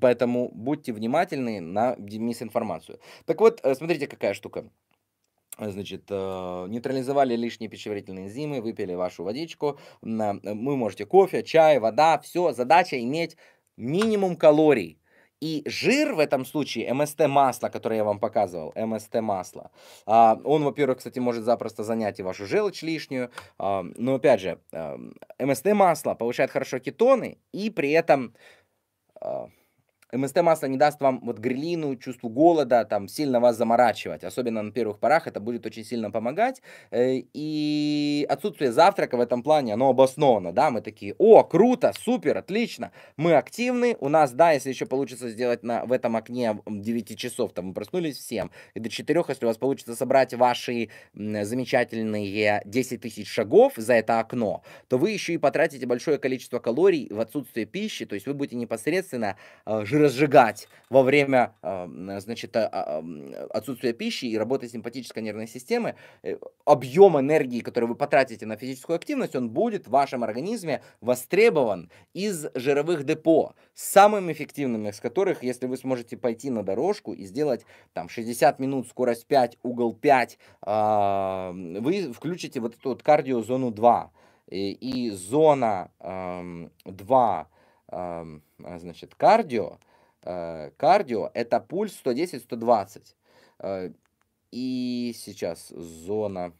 Поэтому будьте внимательны на мисинформацию. Так вот, э, смотрите, какая штука. Значит, э, нейтрализовали лишние пищеварительные энзимы, выпили вашу водичку. Вы э, можете кофе, чай, вода. Все, задача иметь минимум калорий и жир в этом случае, МСТ-масло, которое я вам показывал, МСТ-масло, а, он, во-первых, кстати, может запросто занять и вашу желчь лишнюю, а, но, опять же, а, МСТ-масло получает хорошо кетоны и при этом МСТ масло не даст вам вот грилину, чувство голода, там сильно вас заморачивать. Особенно на первых порах это будет очень сильно помогать. Э, и отсутствие завтрака в этом плане, оно обосновано, да, мы такие, о, круто, супер, отлично, мы активны, у нас, да, если еще получится сделать на, в этом окне 9 часов, там мы проснулись всем и до 4, если у вас получится собрать ваши замечательные 10 тысяч шагов за это окно, то вы еще и потратите большое количество калорий в отсутствие пищи, то есть вы будете непосредственно э, разжигать во время эм, значит, а, а, отсутствия пищи и работы симпатической нервной системы, э, объем энергии, который вы потратите на физическую активность, он будет в вашем организме востребован из жировых депо, самым эффективным из которых, если вы сможете пойти на дорожку и сделать там 60 минут, скорость 5, угол 5, а, вы включите вот эту вот кардиозону 2. И, и зона 2, эм, эм, значит, кардио, Э, кардио, это пульс 110-120. Э, и сейчас зона...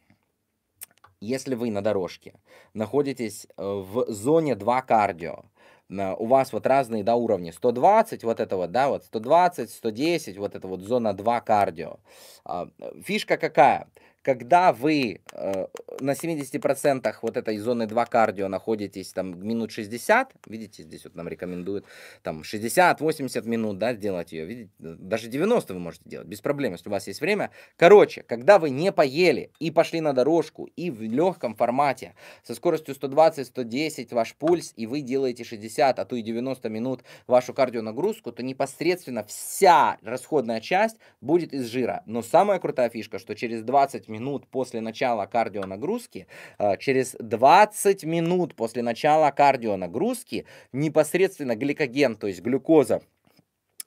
Если вы на дорожке находитесь э, в зоне 2 кардио, у вас вот разные да, уровни, 120, вот это вот, да, вот 120, 110, вот это вот зона 2 кардио. А, фишка какая? когда вы э, на 70% вот этой зоны 2 кардио находитесь там минут 60, видите, здесь вот нам рекомендуют там 60-80 минут, да, делать ее, видите, даже 90 вы можете делать, без проблем, если у вас есть время. Короче, когда вы не поели и пошли на дорожку, и в легком формате, со скоростью 120-110 ваш пульс, и вы делаете 60, а то и 90 минут вашу кардионагрузку, то непосредственно вся расходная часть будет из жира. Но самая крутая фишка, что через 20 минут минут после начала кардионагрузки, а, через 20 минут после начала кардионагрузки непосредственно гликоген, то есть глюкоза,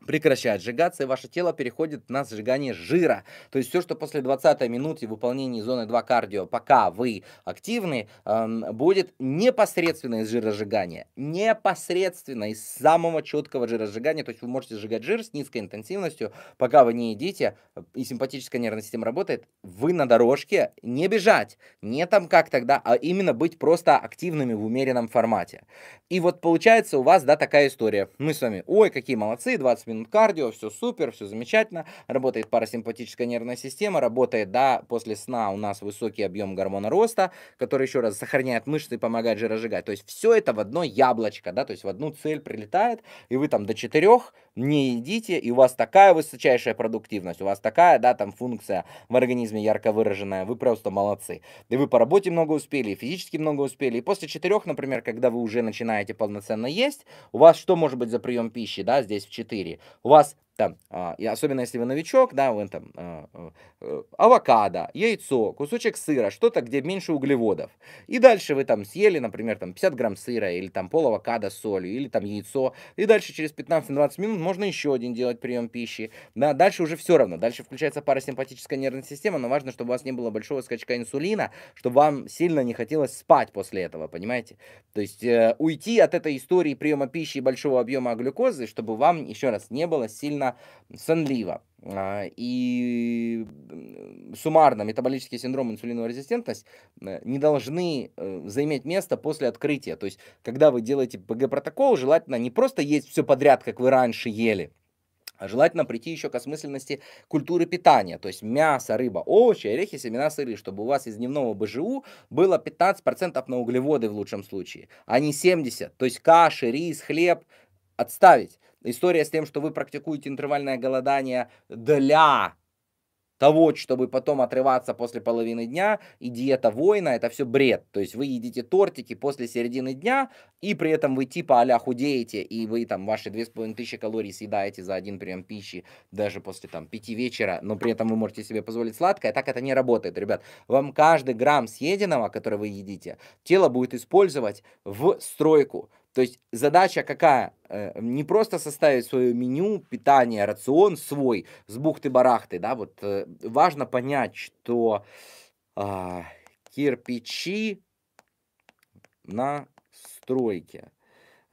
прекращает сжигаться, и ваше тело переходит на сжигание жира. То есть все, что после 20 минуты выполнения зоны 2 кардио, пока вы активны, эм, будет непосредственное из Непосредственно из самого четкого жиросжигания. То есть вы можете сжигать жир с низкой интенсивностью, пока вы не едите, и симпатическая нервная система работает, вы на дорожке не бежать, не там как тогда, а именно быть просто активными в умеренном формате. И вот получается у вас, да, такая история. Мы с вами, ой, какие молодцы, 20 минут кардио, все супер, все замечательно, работает парасимпатическая нервная система, работает, да, после сна у нас высокий объем гормона роста, который еще раз сохраняет мышцы и помогает жиросжигать. То есть все это в одно яблочко, да, то есть в одну цель прилетает, и вы там до четырех не едите, и у вас такая высочайшая продуктивность, у вас такая, да, там функция в организме ярко выраженная, вы просто молодцы. И вы по работе много успели, и физически много успели, и после четырех, например, когда вы уже начинаете полноценно есть, у вас что может быть за прием пищи, да, здесь в 4? У вас там, а, и особенно если вы новичок, да, вы там а, а, э, авокадо, яйцо, кусочек сыра, что-то, где меньше углеводов. И дальше вы там съели, например, там 50 грамм сыра или там пол авокадо с солью или там яйцо. И дальше через 15-20 минут можно еще один делать прием пищи. Да, дальше уже все равно. Дальше включается парасимпатическая нервная система, но важно, чтобы у вас не было большого скачка инсулина, чтобы вам сильно не хотелось спать после этого, понимаете? То есть э, уйти от этой истории приема пищи и большого объема глюкозы, чтобы вам, еще раз, не было сильно она сонлива. А, и суммарно метаболический синдром инсулиновая резистентность э, не должны э, заиметь место после открытия. То есть, когда вы делаете ПГ-протокол, желательно не просто есть все подряд, как вы раньше ели, а желательно прийти еще к осмысленности культуры питания, то есть мясо, рыба, овощи, орехи, семена, сыры, чтобы у вас из дневного БЖУ было 15% на углеводы в лучшем случае, а не 70%. То есть каши, рис, хлеб отставить История с тем, что вы практикуете интервальное голодание для того, чтобы потом отрываться после половины дня, и диета воина, это все бред. То есть вы едите тортики после середины дня, и при этом вы типа а худеете, и вы там ваши 2500 калорий съедаете за один прием пищи, даже после там 5 вечера, но при этом вы можете себе позволить сладкое, так это не работает, ребят. Вам каждый грамм съеденного, который вы едите, тело будет использовать в стройку. То есть задача какая? Э, не просто составить свое меню, питание, рацион свой с бухты-барахты, да, вот э, важно понять, что а, кирпичи на стройке,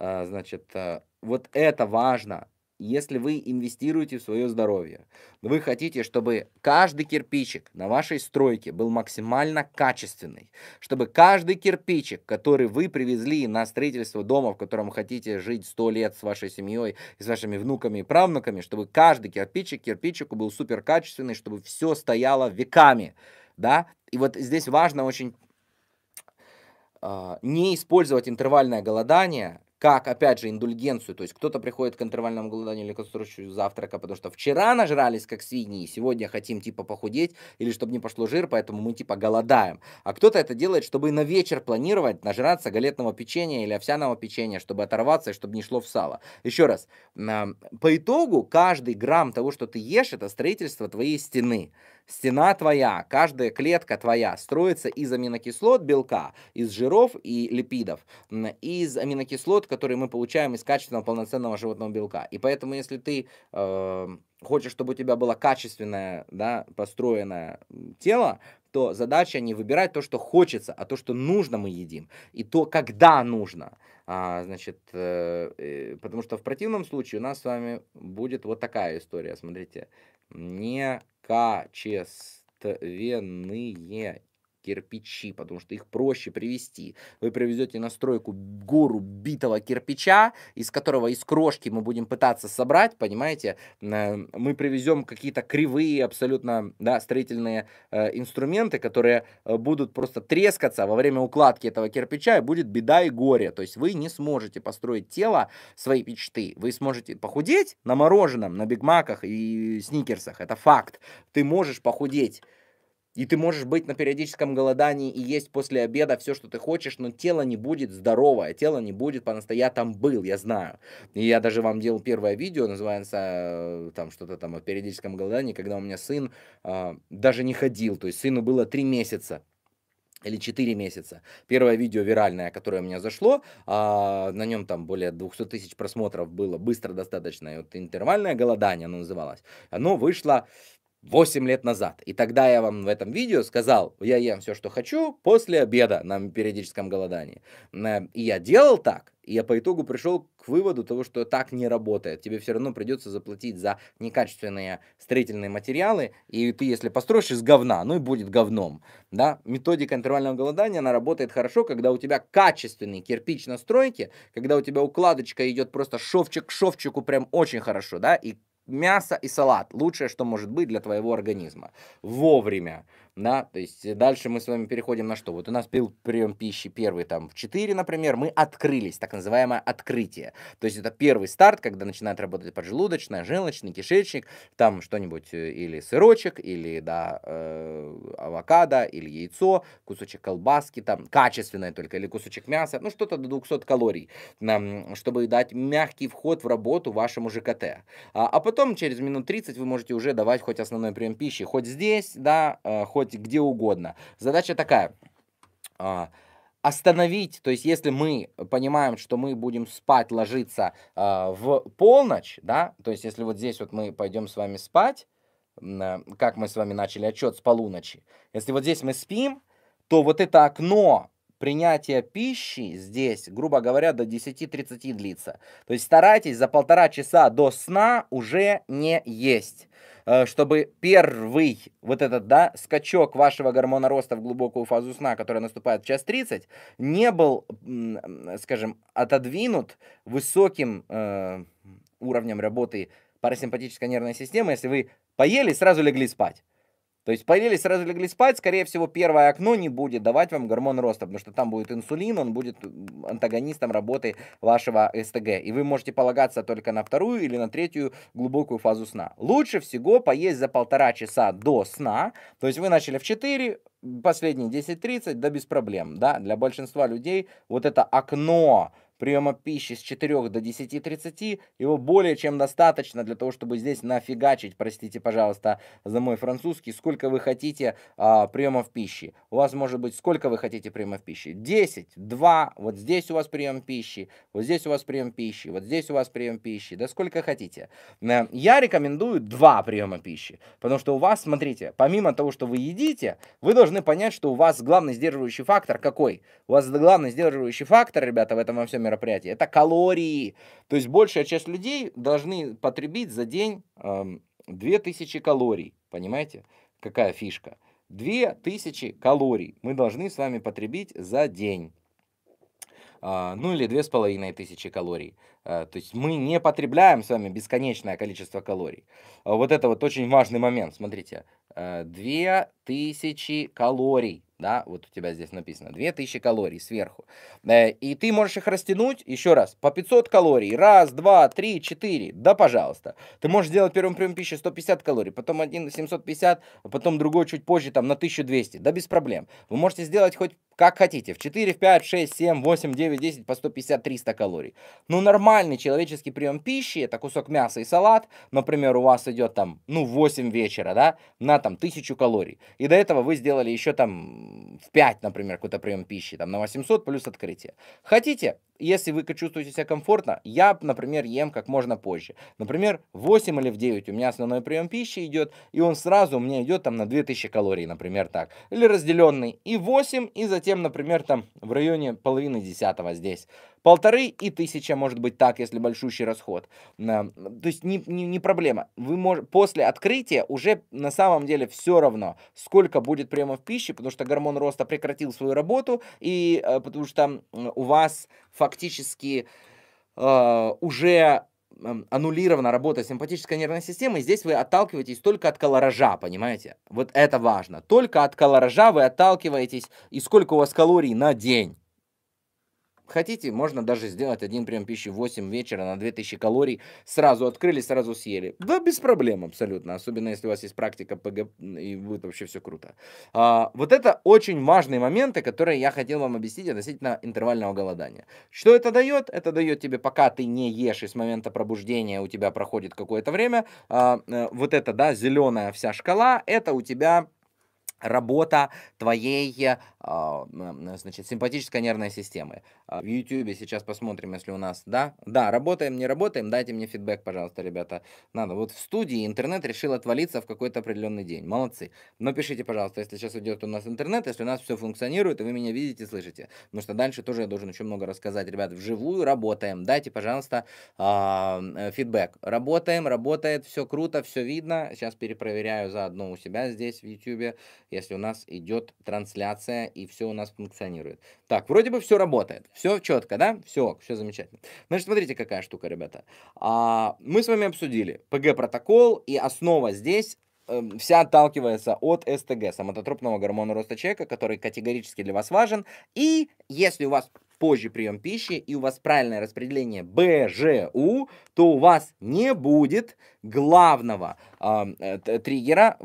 а, значит, а, вот это важно, если вы инвестируете в свое здоровье, вы хотите, чтобы каждый кирпичик на вашей стройке был максимально качественный, чтобы каждый кирпичик, который вы привезли на строительство дома, в котором хотите жить 100 лет с вашей семьей и с вашими внуками и правнуками, чтобы каждый кирпичик кирпичику был супер качественный, чтобы все стояло веками, да, и вот здесь важно очень а, не использовать интервальное голодание как, опять же, индульгенцию. То есть кто-то приходит к интервальному голоданию или к отсрочению завтрака, потому что вчера нажрались как свиньи, и сегодня хотим типа похудеть или чтобы не пошло жир, поэтому мы типа голодаем. А кто-то это делает, чтобы на вечер планировать нажраться галетного печенья или овсяного печенья, чтобы оторваться и чтобы не шло в сало. Еще раз, а, по итогу каждый грамм того, что ты ешь, это строительство твоей стены. Стена твоя, каждая клетка твоя строится из аминокислот белка, из жиров и липидов, из аминокислот, которые мы получаем из качественного полноценного животного белка. И поэтому, если ты э, хочешь, чтобы у тебя было качественное, да, построенное тело, то задача не выбирать то, что хочется, а то, что нужно мы едим. И то, когда нужно. А, значит, э, э потому что в противном случае у нас с вами будет вот такая история. Смотрите. Некачественные кирпичи, потому что их проще привезти. Вы привезете на стройку гору битого кирпича, из которого из крошки мы будем пытаться собрать, понимаете? Э, мы привезем какие-то кривые абсолютно да, строительные э, инструменты, которые э, будут просто трескаться во время укладки этого кирпича, и будет беда и горе. То есть вы не сможете построить тело своей мечты. Вы сможете похудеть на мороженом, на бигмаках и сникерсах. Это факт. Ты можешь похудеть и ты можешь быть на периодическом голодании и есть после обеда все, что ты хочешь, но тело не будет здоровое, тело не будет по-настоящему. Я там был, я знаю. И я даже вам делал первое видео, называется там что-то там о периодическом голодании, когда у меня сын э, даже не ходил, то есть сыну было три месяца или 4 месяца. Первое видео виральное, которое у меня зашло, а, на нем там более 200 тысяч просмотров было, быстро достаточно, и вот интервальное голодание оно называлось, оно вышло, 8 лет назад. И тогда я вам в этом видео сказал, я ем все, что хочу после обеда на периодическом голодании. И я делал так, и я по итогу пришел к выводу того, что так не работает. Тебе все равно придется заплатить за некачественные строительные материалы, и ты, если построишь из говна, ну и будет говном. Да? Методика интервального голодания, она работает хорошо, когда у тебя качественный кирпич на стройке, когда у тебя укладочка идет просто шовчик к шовчику прям очень хорошо, да, и мясо и салат. Лучшее, что может быть для твоего организма. Вовремя да, то есть э, дальше мы с вами переходим на что? Вот у нас был прием пищи первый там в 4, например, мы открылись, так называемое открытие. То есть это первый старт, когда начинает работать поджелудочная, желчный, кишечник, там что-нибудь э, или сырочек, или, да, э, авокадо, или яйцо, кусочек колбаски там, качественное только, или кусочек мяса, ну что-то до 200 калорий, нам, чтобы дать мягкий вход в работу вашему ЖКТ. А, а потом через минут 30 вы можете уже давать хоть основной прием пищи, хоть здесь, да, э, хоть делать где угодно. Задача такая а, остановить, то есть если мы понимаем, что мы будем спать, ложиться э, в полночь, да, то есть если вот здесь вот мы пойдем с вами спать, э, как мы с вами начали отчет с полуночи, если вот здесь мы спим, то вот это окно принятие пищи здесь, грубо говоря, до 10-30 длится. То есть старайтесь за полтора часа до сна уже не есть э, чтобы первый вот этот, да, скачок вашего гормона роста в глубокую фазу сна, которая наступает в час 30, не был, скажем, отодвинут высоким э, уровнем работы парасимпатической нервной системы, если вы поели сразу легли спать. То есть поели, сразу легли спать, скорее всего, первое окно не будет давать вам гормон роста, потому что там будет инсулин, он будет антагонистом работы вашего СТГ. И вы можете полагаться только на вторую или на третью глубокую фазу сна. Лучше всего поесть за полтора часа до сна, то есть вы начали в 4, последние 10-30, да без проблем, да, для большинства людей вот это окно приема пищи с 4 до 10.30, его более чем достаточно для того, чтобы здесь нафигачить, простите, пожалуйста, за мой французский, сколько вы хотите а, приемов пищи. У вас может быть сколько вы хотите приемов пищи? 10, 2, вот здесь у вас прием пищи, вот здесь у вас прием пищи, вот здесь у вас прием пищи, да сколько хотите. Я рекомендую 2 приема пищи, потому что у вас, смотрите, помимо того, что вы едите, вы должны понять, что у вас главный сдерживающий фактор какой? У вас главный сдерживающий фактор, ребята, в этом во всем мероприятия, это калории. То есть большая часть людей должны потребить за день э, 2000 калорий. Понимаете, какая фишка? 2000 калорий мы должны с вами потребить за день. А, ну или 2500 калорий. А, то есть мы не потребляем с вами бесконечное количество калорий. А вот это вот очень важный момент. Смотрите, 2000 э, калорий. Да, вот у тебя здесь написано 2000 калорий сверху. Э, и ты можешь их растянуть, еще раз, по 500 калорий. Раз, два, три, четыре. Да, пожалуйста. Ты можешь сделать первым прием пищи 150 калорий, потом один 750, а потом другой чуть позже, там, на 1200. Да, без проблем. Вы можете сделать хоть как хотите, в 4, в 5, 6, 7, 8, 9, 10, по 150-300 калорий. Ну, нормальный человеческий прием пищи, это кусок мяса и салат, например, у вас идет там, ну, 8 вечера, да, на там тысячу калорий. И до этого вы сделали еще там в 5, например, какой-то прием пищи, там на 800 плюс открытие. Хотите, если вы чувствуете себя комфортно, я, например, ем как можно позже. Например, в 8 или в 9 у меня основной прием пищи идет, и он сразу у меня идет там на 2000 калорий, например, так. Или разделенный и 8, и затем, например, там в районе половины десятого здесь. Полторы и тысяча, может быть, так, если большущий расход. То есть не, не, не проблема. Вы мож... После открытия уже на самом деле все равно, сколько будет приемов пищи, потому что гормон роста прекратил свою работу, и э, потому что у вас фактически э, уже эм, аннулирована работа симпатической нервной системы, и здесь вы отталкиваетесь только от колоража, понимаете? Вот это важно. Только от колоража вы отталкиваетесь, и сколько у вас калорий на день. Хотите, можно даже сделать один прием пищи в 8 вечера на 2000 калорий. Сразу открыли, сразу съели. Да, без проблем абсолютно. Особенно, если у вас есть практика ПГ, и будет вообще все круто. А, вот это очень важные моменты, которые я хотел вам объяснить относительно интервального голодания. Что это дает? Это дает тебе, пока ты не ешь, и с момента пробуждения у тебя проходит какое-то время, а, э, вот это, да, зеленая вся шкала, это у тебя работа твоей, э, значит, симпатической нервной системы. А, в YouTube сейчас посмотрим, если у нас, да, да, работаем, не работаем, дайте мне фидбэк, пожалуйста, ребята, надо. Вот в студии интернет решил отвалиться в какой-то определенный день, молодцы. Но пишите, пожалуйста, если сейчас идет у нас интернет, если у нас все функционирует, и вы меня видите, слышите, потому что дальше тоже я должен еще много рассказать, ребят, вживую работаем, дайте, пожалуйста, а, э, фидбэк. Работаем, работает, все круто, все видно, сейчас перепроверяю заодно у себя здесь в YouTube, если у нас идет трансляция и все у нас функционирует. Так, вроде бы все работает, все четко, да? Все, все замечательно. Значит, смотрите, какая штука, ребята. А, мы с вами обсудили ПГ-протокол, и основа здесь эм, вся отталкивается от СТГ, самототропного гормона роста человека, который категорически для вас важен. И если у вас позже прием пищи и у вас правильное распределение БЖУ, то у вас не будет главного э, триггера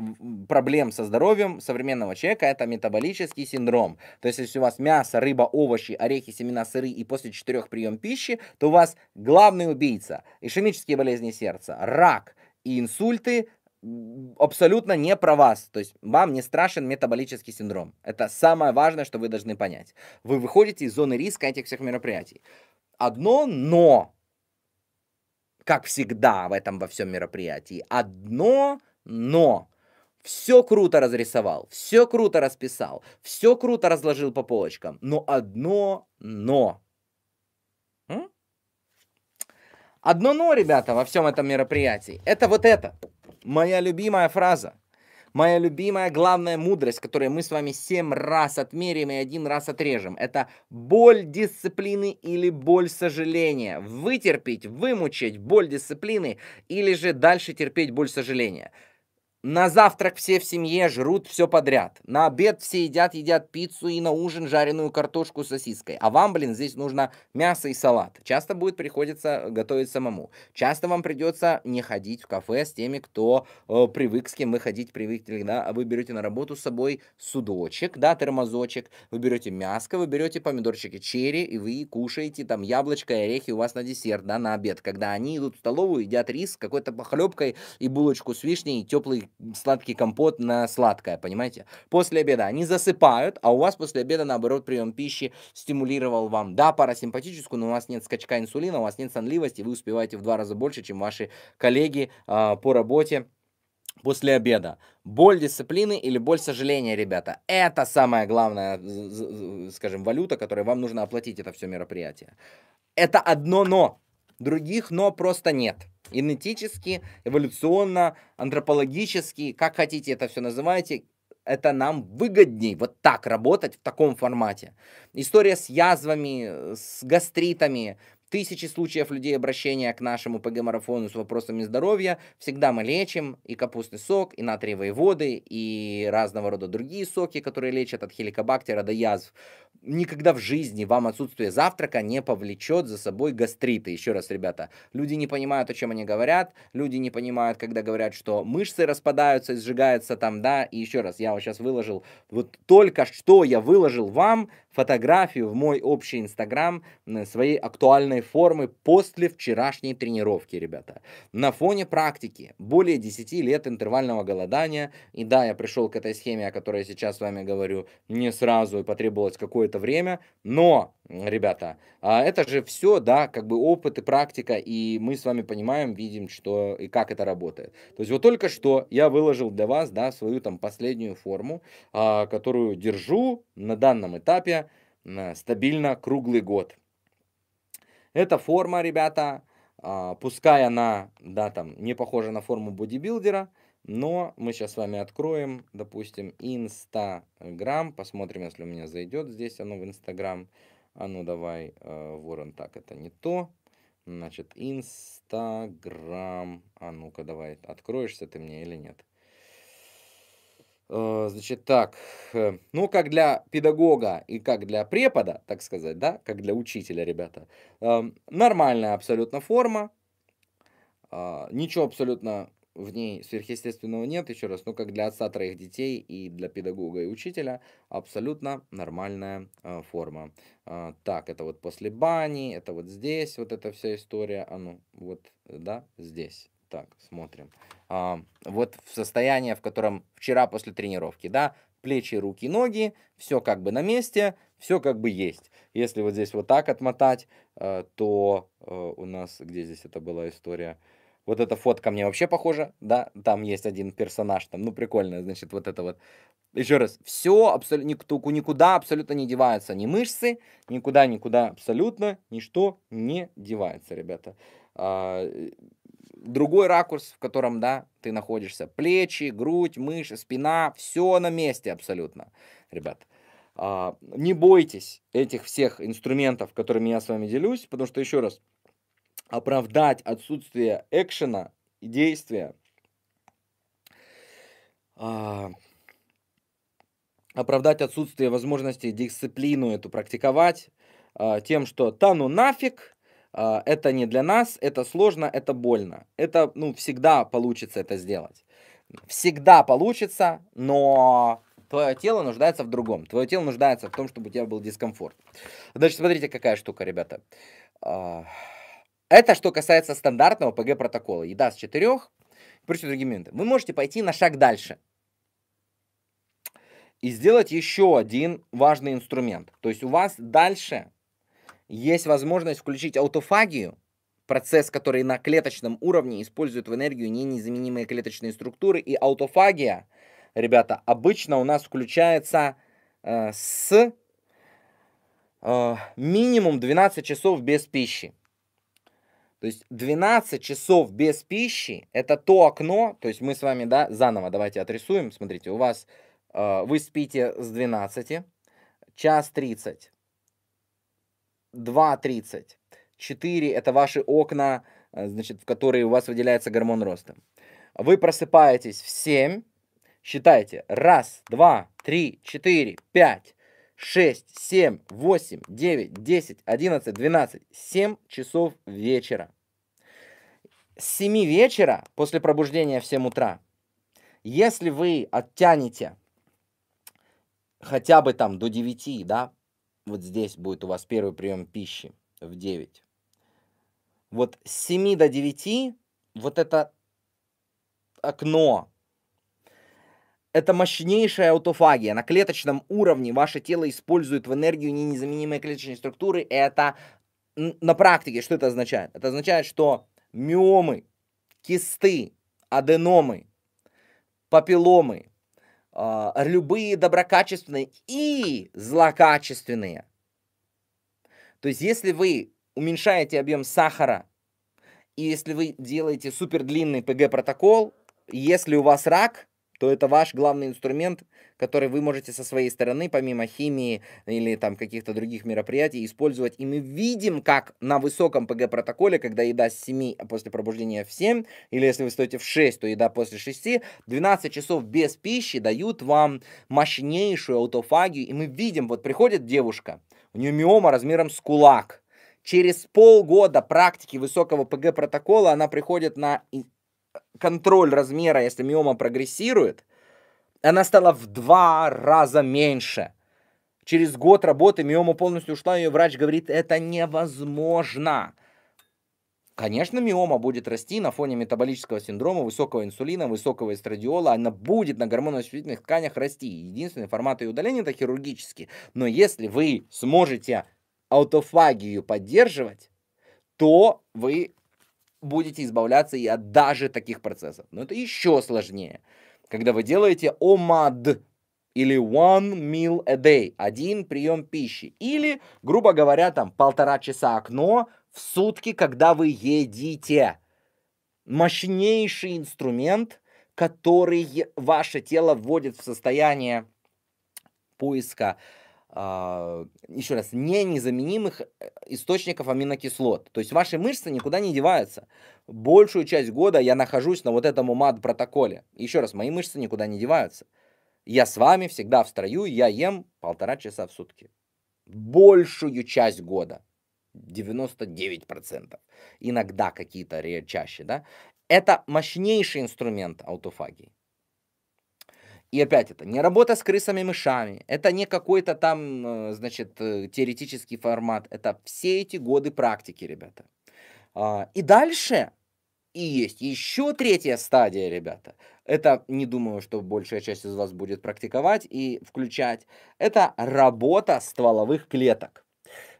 проблем со здоровьем современного человека, это метаболический синдром. То есть, если у вас мясо, рыба, овощи, орехи, семена, сыры и после четырех прием пищи, то у вас главный убийца, ишемические болезни сердца, рак и инсульты – абсолютно не про вас. То есть вам не страшен метаболический синдром. Это самое важное, что вы должны понять. Вы выходите из зоны риска этих всех мероприятий. Одно но, как всегда в этом во всем мероприятии, одно но. Все круто разрисовал, все круто расписал, все круто разложил по полочкам, но одно но. Одно но, ребята, во всем этом мероприятии, это вот это. Моя любимая фраза, моя любимая главная мудрость, которую мы с вами семь раз отмерим и один раз отрежем, это боль дисциплины или боль сожаления. Вытерпеть, вымучить боль дисциплины или же дальше терпеть боль сожаления. На завтрак все в семье жрут все подряд. На обед все едят, едят пиццу и на ужин жареную картошку с сосиской. А вам, блин, здесь нужно мясо и салат. Часто будет приходиться готовить самому. Часто вам придется не ходить в кафе с теми, кто э, привык, с кем вы ходить привыкли. Да? вы берете на работу с собой судочек, да, термозочек. Вы берете мяско, вы берете помидорчики черри, и вы кушаете там яблочко и орехи у вас на десерт, да, на обед. Когда они идут в столовую, едят рис с какой-то похлебкой и булочку с вишней, и теплый сладкий компот на сладкое, понимаете? После обеда они засыпают, а у вас после обеда, наоборот, прием пищи стимулировал вам, да, парасимпатическую, но у вас нет скачка инсулина, у вас нет сонливости, вы успеваете в два раза больше, чем ваши коллеги э, по работе после обеда. Боль дисциплины или боль сожаления, ребята. Это самая главная, скажем, валюта, которой вам нужно оплатить это все мероприятие. Это одно но. Других но просто нет. Генетически, эволюционно, антропологически, как хотите это все называйте, это нам выгодней вот так работать в таком формате. История с язвами, с гастритами, тысячи случаев людей обращения к нашему ПГ-марафону с вопросами здоровья. Всегда мы лечим и капустный сок, и натриевые воды, и разного рода другие соки, которые лечат от хеликобактера до язв никогда в жизни вам отсутствие завтрака не повлечет за собой гастриты. Еще раз, ребята, люди не понимают, о чем они говорят, люди не понимают, когда говорят, что мышцы распадаются и сжигаются там, да, и еще раз, я вот сейчас выложил, вот только что я выложил вам фотографию в мой общий инстаграм своей актуальной формы после вчерашней тренировки, ребята. На фоне практики более 10 лет интервального голодания, и да, я пришел к этой схеме, о которой я сейчас с вами говорю, не сразу, и потребовалось какое-то это время, но, ребята, а, это же все, да, как бы опыт и практика, и мы с вами понимаем, видим, что и как это работает. То есть вот только что я выложил для вас, да, свою там последнюю форму, а, которую держу на данном этапе стабильно круглый год. Эта форма, ребята, а, пускай она, да, там, не похожа на форму бодибилдера, но мы сейчас с вами откроем, допустим, Инстаграм. Посмотрим, если у меня зайдет здесь оно в Инстаграм. А ну давай, э, ворон, так, это не то. Значит, Инстаграм. А ну-ка, давай, откроешься ты мне или нет? Э, значит, так, э, ну, как для педагога и как для препода, так сказать, да, как для учителя, ребята, э, нормальная абсолютно форма, ничего абсолютно в ней сверхъестественного нет, еще раз, ну как для отца троих детей и для педагога и учителя, абсолютно нормальная э, форма. Э, так, это вот после бани, это вот здесь, вот эта вся история, а ну вот, э, да, здесь. Так, смотрим. А, вот в состоянии, в котором вчера после тренировки, да, плечи, руки, ноги, все как бы на месте, все как бы есть. Если вот здесь вот так отмотать, э, то э, у нас, где здесь это была история, вот эта фотка мне вообще похожа, да, там есть один персонаж, там, ну, прикольно, значит, вот это вот. Еще раз, все, абсолютно, никто, никуда абсолютно не деваются ни мышцы, никуда, никуда абсолютно ничто не девается, ребята. А, другой ракурс, в котором, да, ты находишься, плечи, грудь, мышь, спина, все на месте абсолютно, ребята. Не бойтесь этих всех инструментов, которыми я с вами делюсь, потому что, еще раз, оправдать отсутствие экшена и действия, а, оправдать отсутствие возможности дисциплину эту практиковать а, тем, что «та ну нафиг», а, это не для нас, это сложно, это больно. Это, ну, всегда получится это сделать. Всегда получится, но твое тело нуждается в другом. Твое тело нуждается в том, чтобы у тебя был дискомфорт. Значит, смотрите, какая штука, ребята. Это что касается стандартного ПГ протокола. Еда с четырех, прочие другие моменты. Вы можете пойти на шаг дальше и сделать еще один важный инструмент. То есть у вас дальше есть возможность включить аутофагию, процесс, который на клеточном уровне использует в энергию не незаменимые клеточные структуры, и аутофагия, ребята, обычно у нас включается э, с э, минимум 12 часов без пищи. То есть 12 часов без пищи – это то окно, то есть мы с вами, да, заново давайте отрисуем. Смотрите, у вас, э, вы спите с 12, час 30, 2.30, 4 – это ваши окна, э, значит, в которые у вас выделяется гормон роста. Вы просыпаетесь в 7, считайте, 1, 2, 3, 4, 5, 6, 7, 8, 9, 10, 11, 12, 7 часов вечера. С 7 вечера после пробуждения в 7 утра, если вы оттянете хотя бы там до 9, да, вот здесь будет у вас первый прием пищи в 9. Вот с 7 до 9 вот это окно это мощнейшая аутофагия. На клеточном уровне ваше тело использует в энергию незаменимые клеточные структуры. Это на практике что это означает? Это означает, что миомы, кисты, аденомы, папилломы, э, любые доброкачественные и злокачественные. То есть, если вы уменьшаете объем сахара, и если вы делаете супер длинный ПГ-протокол, если у вас рак – то это ваш главный инструмент, который вы можете со своей стороны, помимо химии или там каких-то других мероприятий, использовать. И мы видим, как на высоком ПГ-протоколе, когда еда с 7 а после пробуждения в 7, или если вы стоите в 6, то еда после 6, 12 часов без пищи дают вам мощнейшую аутофагию. И мы видим, вот приходит девушка, у нее миома размером с кулак, Через полгода практики высокого ПГ-протокола она приходит на контроль размера, если миома прогрессирует, она стала в два раза меньше. Через год работы миома полностью ушла, и ее врач говорит, это невозможно. Конечно, миома будет расти на фоне метаболического синдрома, высокого инсулина, высокого эстрадиола. Она будет на гормоночувствительных тканях расти. Единственный формат ее удаления – это хирургический. Но если вы сможете аутофагию поддерживать, то вы будете избавляться и от даже таких процессов. Но это еще сложнее, когда вы делаете ОМАД или one meal a day, один прием пищи, или, грубо говоря, там полтора часа окно в сутки, когда вы едите. Мощнейший инструмент, который ваше тело вводит в состояние поиска а, еще раз, не незаменимых э, источников аминокислот. То есть ваши мышцы никуда не деваются. Большую часть года я нахожусь на вот этом мад протоколе Еще раз, мои мышцы никуда не деваются. Я с вами всегда в строю, я ем полтора часа в сутки. Большую часть года. 99%. Иногда какие-то чаще, да? Это мощнейший инструмент аутофагии. И опять это не работа с крысами-мышами, это не какой-то там, э, значит, э, теоретический формат, это все эти годы практики, ребята. А, и дальше, и есть еще третья стадия, ребята. Это, не думаю, что большая часть из вас будет практиковать и включать. Это работа стволовых клеток.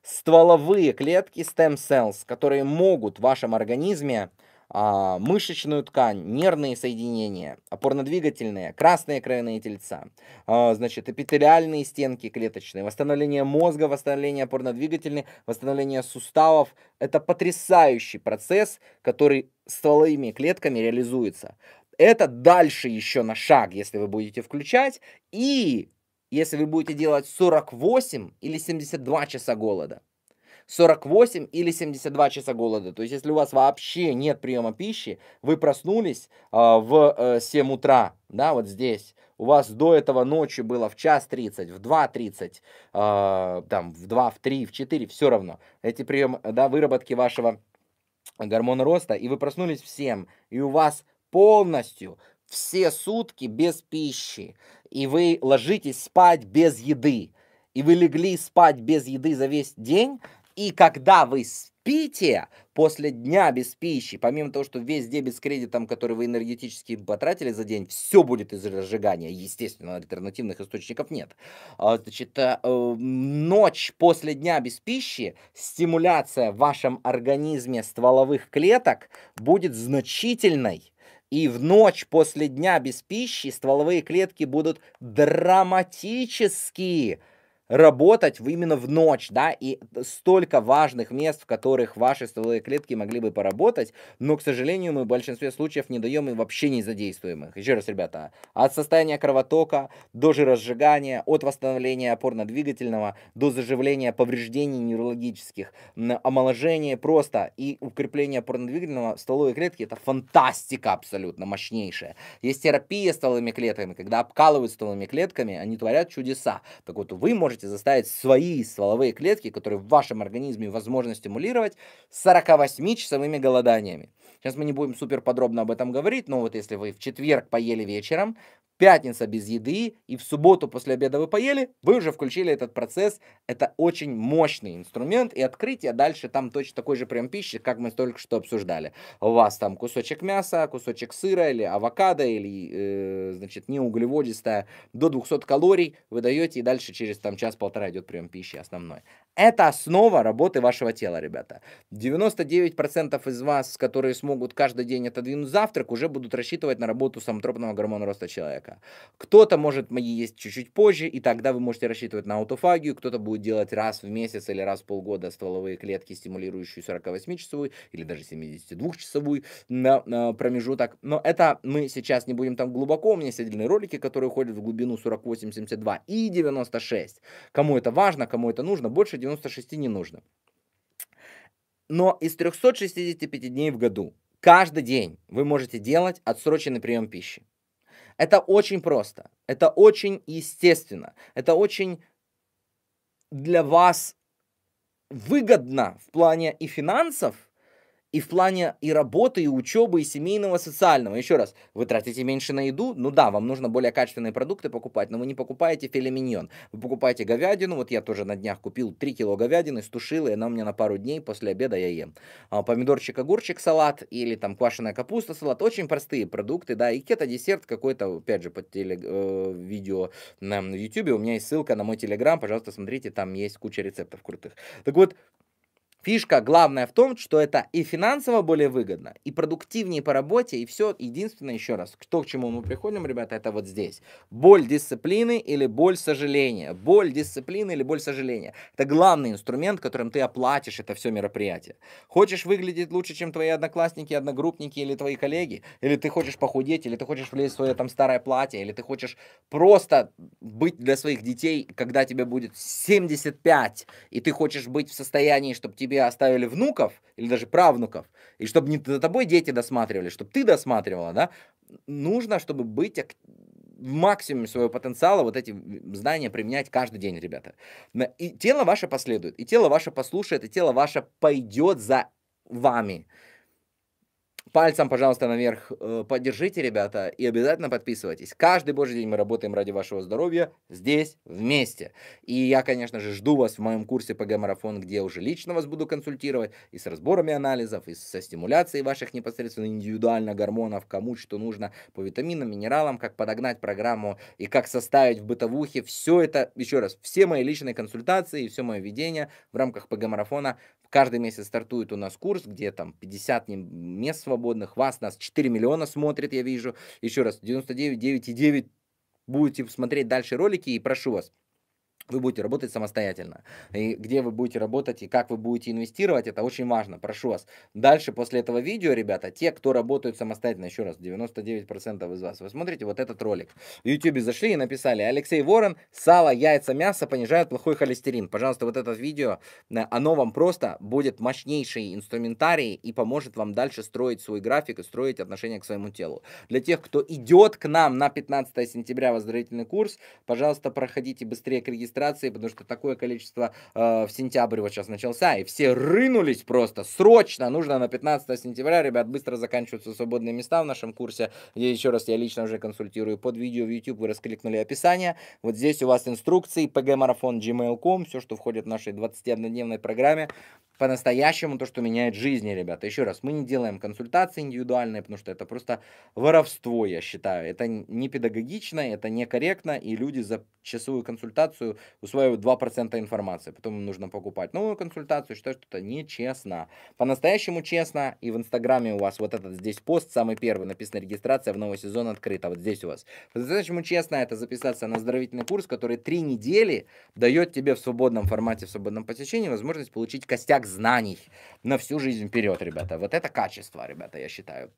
Стволовые клетки, stem cells, которые могут в вашем организме а, мышечную ткань, нервные соединения, опорно-двигательные, красные кровяные тельца, а, значит, эпителиальные стенки клеточные, восстановление мозга, восстановление опорно-двигательных, восстановление суставов. Это потрясающий процесс, который стволовыми клетками реализуется. Это дальше еще на шаг, если вы будете включать. И если вы будете делать 48 или 72 часа голода – 48 или 72 часа голода. То есть, если у вас вообще нет приема пищи, вы проснулись э, в э, 7 утра, да, вот здесь, у вас до этого ночи было в час 30, в 2.30, э, а, там, в 2, в 3, в 4, все равно. Эти приемы, да, выработки вашего гормона роста, и вы проснулись в 7, и у вас полностью все сутки без пищи, и вы ложитесь спать без еды, и вы легли спать без еды за весь день, и когда вы спите, после дня без пищи, помимо того, что весь дебет с кредитом, который вы энергетически потратили за день, все будет из разжигания. Естественно, альтернативных источников нет. А, значит, э, ночь после дня без пищи, стимуляция в вашем организме стволовых клеток будет значительной. И в ночь после дня без пищи стволовые клетки будут драматические работать именно в ночь, да, и столько важных мест, в которых ваши стволовые клетки могли бы поработать, но, к сожалению, мы в большинстве случаев не даем им вообще не задействуемых. Еще раз, ребята, от состояния кровотока до жиросжигания, от восстановления опорно-двигательного до заживления повреждений нейрологических, омоложения просто и укрепления опорно-двигательного стволовой клетки это фантастика абсолютно мощнейшая. Есть терапия стволовыми клетками, когда обкалывают стволовыми клетками, они творят чудеса. Так вот, вы можете можете заставить свои стволовые клетки, которые в вашем организме возможно стимулировать, 48-часовыми голоданиями. Сейчас мы не будем супер подробно об этом говорить, но вот если вы в четверг поели вечером, пятница без еды и в субботу после обеда вы поели, вы уже включили этот процесс. Это очень мощный инструмент и открытие дальше там точно такой же прям пищи, как мы только что обсуждали. У вас там кусочек мяса, кусочек сыра или авокадо или, э, значит, неуглеводистая до 200 калорий вы даете и дальше через там час-полтора идет прием пищи основной. Это основа работы вашего тела, ребята. 99% из вас, которые смогут каждый день отодвинуть завтрак, уже будут рассчитывать на работу самотропного гормона роста человека. Кто-то может есть чуть-чуть позже, и тогда вы можете рассчитывать на аутофагию, кто-то будет делать раз в месяц или раз в полгода стволовые клетки, стимулирующие 48-часовую или даже 72-часовую промежуток. Но это мы сейчас не будем там глубоко, у меня есть отдельные ролики, которые уходят в глубину 48, 72 и 96. Кому это важно, кому это нужно, больше 396 не нужно. Но из 365 дней в году каждый день вы можете делать отсроченный прием пищи. Это очень просто, это очень естественно, это очень для вас выгодно в плане и финансов – и в плане и работы, и учебы, и семейного, социального. Еще раз, вы тратите меньше на еду, ну да, вам нужно более качественные продукты покупать, но вы не покупаете филе миньон, вы покупаете говядину, вот я тоже на днях купил 3 кило говядины, стушил, и она у меня на пару дней после обеда я ем. А, помидорчик, огурчик, салат или там квашеная капуста, салат, очень простые продукты, да, и кето-десерт какой-то, опять же, под теле, э, видео на ютюбе, у меня есть ссылка на мой телеграм, пожалуйста, смотрите, там есть куча рецептов крутых. Так вот, Фишка главная в том, что это и финансово более выгодно, и продуктивнее по работе, и все. Единственное, еще раз, кто к чему мы приходим, ребята, это вот здесь. Боль дисциплины или боль сожаления. Боль дисциплины или боль сожаления. Это главный инструмент, которым ты оплатишь это все мероприятие. Хочешь выглядеть лучше, чем твои одноклассники, одногруппники или твои коллеги? Или ты хочешь похудеть, или ты хочешь влезть в свое там старое платье, или ты хочешь просто быть для своих детей, когда тебе будет 75, и ты хочешь быть в состоянии, чтобы тебе тебе оставили внуков или даже правнуков, и чтобы не за тобой дети досматривали, чтобы ты досматривала, да, нужно, чтобы быть в максимуме своего потенциала вот эти знания применять каждый день, ребята. И тело ваше последует, и тело ваше послушает, и тело ваше пойдет за вами. Пальцем, пожалуйста, наверх э, поддержите, ребята, и обязательно подписывайтесь. Каждый божий день мы работаем ради вашего здоровья здесь вместе. И я, конечно же, жду вас в моем курсе ПГ-марафон, где уже лично вас буду консультировать и с разборами анализов, и со стимуляцией ваших непосредственно индивидуально гормонов, кому что нужно по витаминам, минералам, как подогнать программу и как составить в бытовухе. Все это, еще раз, все мои личные консультации и все мое ведение в рамках ПГ-марафона Каждый месяц стартует у нас курс, где там 50 мест свободных, вас, нас 4 миллиона смотрит, я вижу. Еще раз, 99,9 будете смотреть дальше ролики, и прошу вас, вы будете работать самостоятельно. И где вы будете работать и как вы будете инвестировать, это очень важно, прошу вас. Дальше после этого видео, ребята, те, кто работают самостоятельно, еще раз, 99% из вас, вы смотрите вот этот ролик. В YouTube зашли и написали, Алексей Ворон, сало, яйца, мясо понижают плохой холестерин. Пожалуйста, вот это видео, э, оно вам просто будет мощнейший инструментарий и поможет вам дальше строить свой график и строить отношение к своему телу. Для тех, кто идет к нам на 15 сентября в оздоровительный курс, пожалуйста, проходите быстрее к регистрации регистрации, потому что такое количество э, в сентябре вот сейчас начался, и все рынулись просто срочно, нужно на 15 сентября, ребят, быстро заканчиваются свободные места в нашем курсе, где еще раз я лично уже консультирую под видео в YouTube, вы раскликнули описание, вот здесь у вас инструкции, pgmarathon, gmail.com, все, что входит в нашей 21-дневной программе, по-настоящему то, что меняет жизни, ребята. Еще раз, мы не делаем консультации индивидуальные, потому что это просто воровство, я считаю. Это не педагогично, это некорректно, и люди за часовую консультацию усваивают 2% информации, потом им нужно покупать новую консультацию, считаю, что это нечестно. По-настоящему честно, и в Инстаграме у вас вот этот здесь пост, самый первый, написано регистрация в новый сезон открыта, вот здесь у вас. По-настоящему честно, это записаться на оздоровительный курс, который три недели дает тебе в свободном формате, в свободном посещении возможность получить костяк знаний на всю жизнь вперед, ребята. Вот это качество, ребята, я считаю.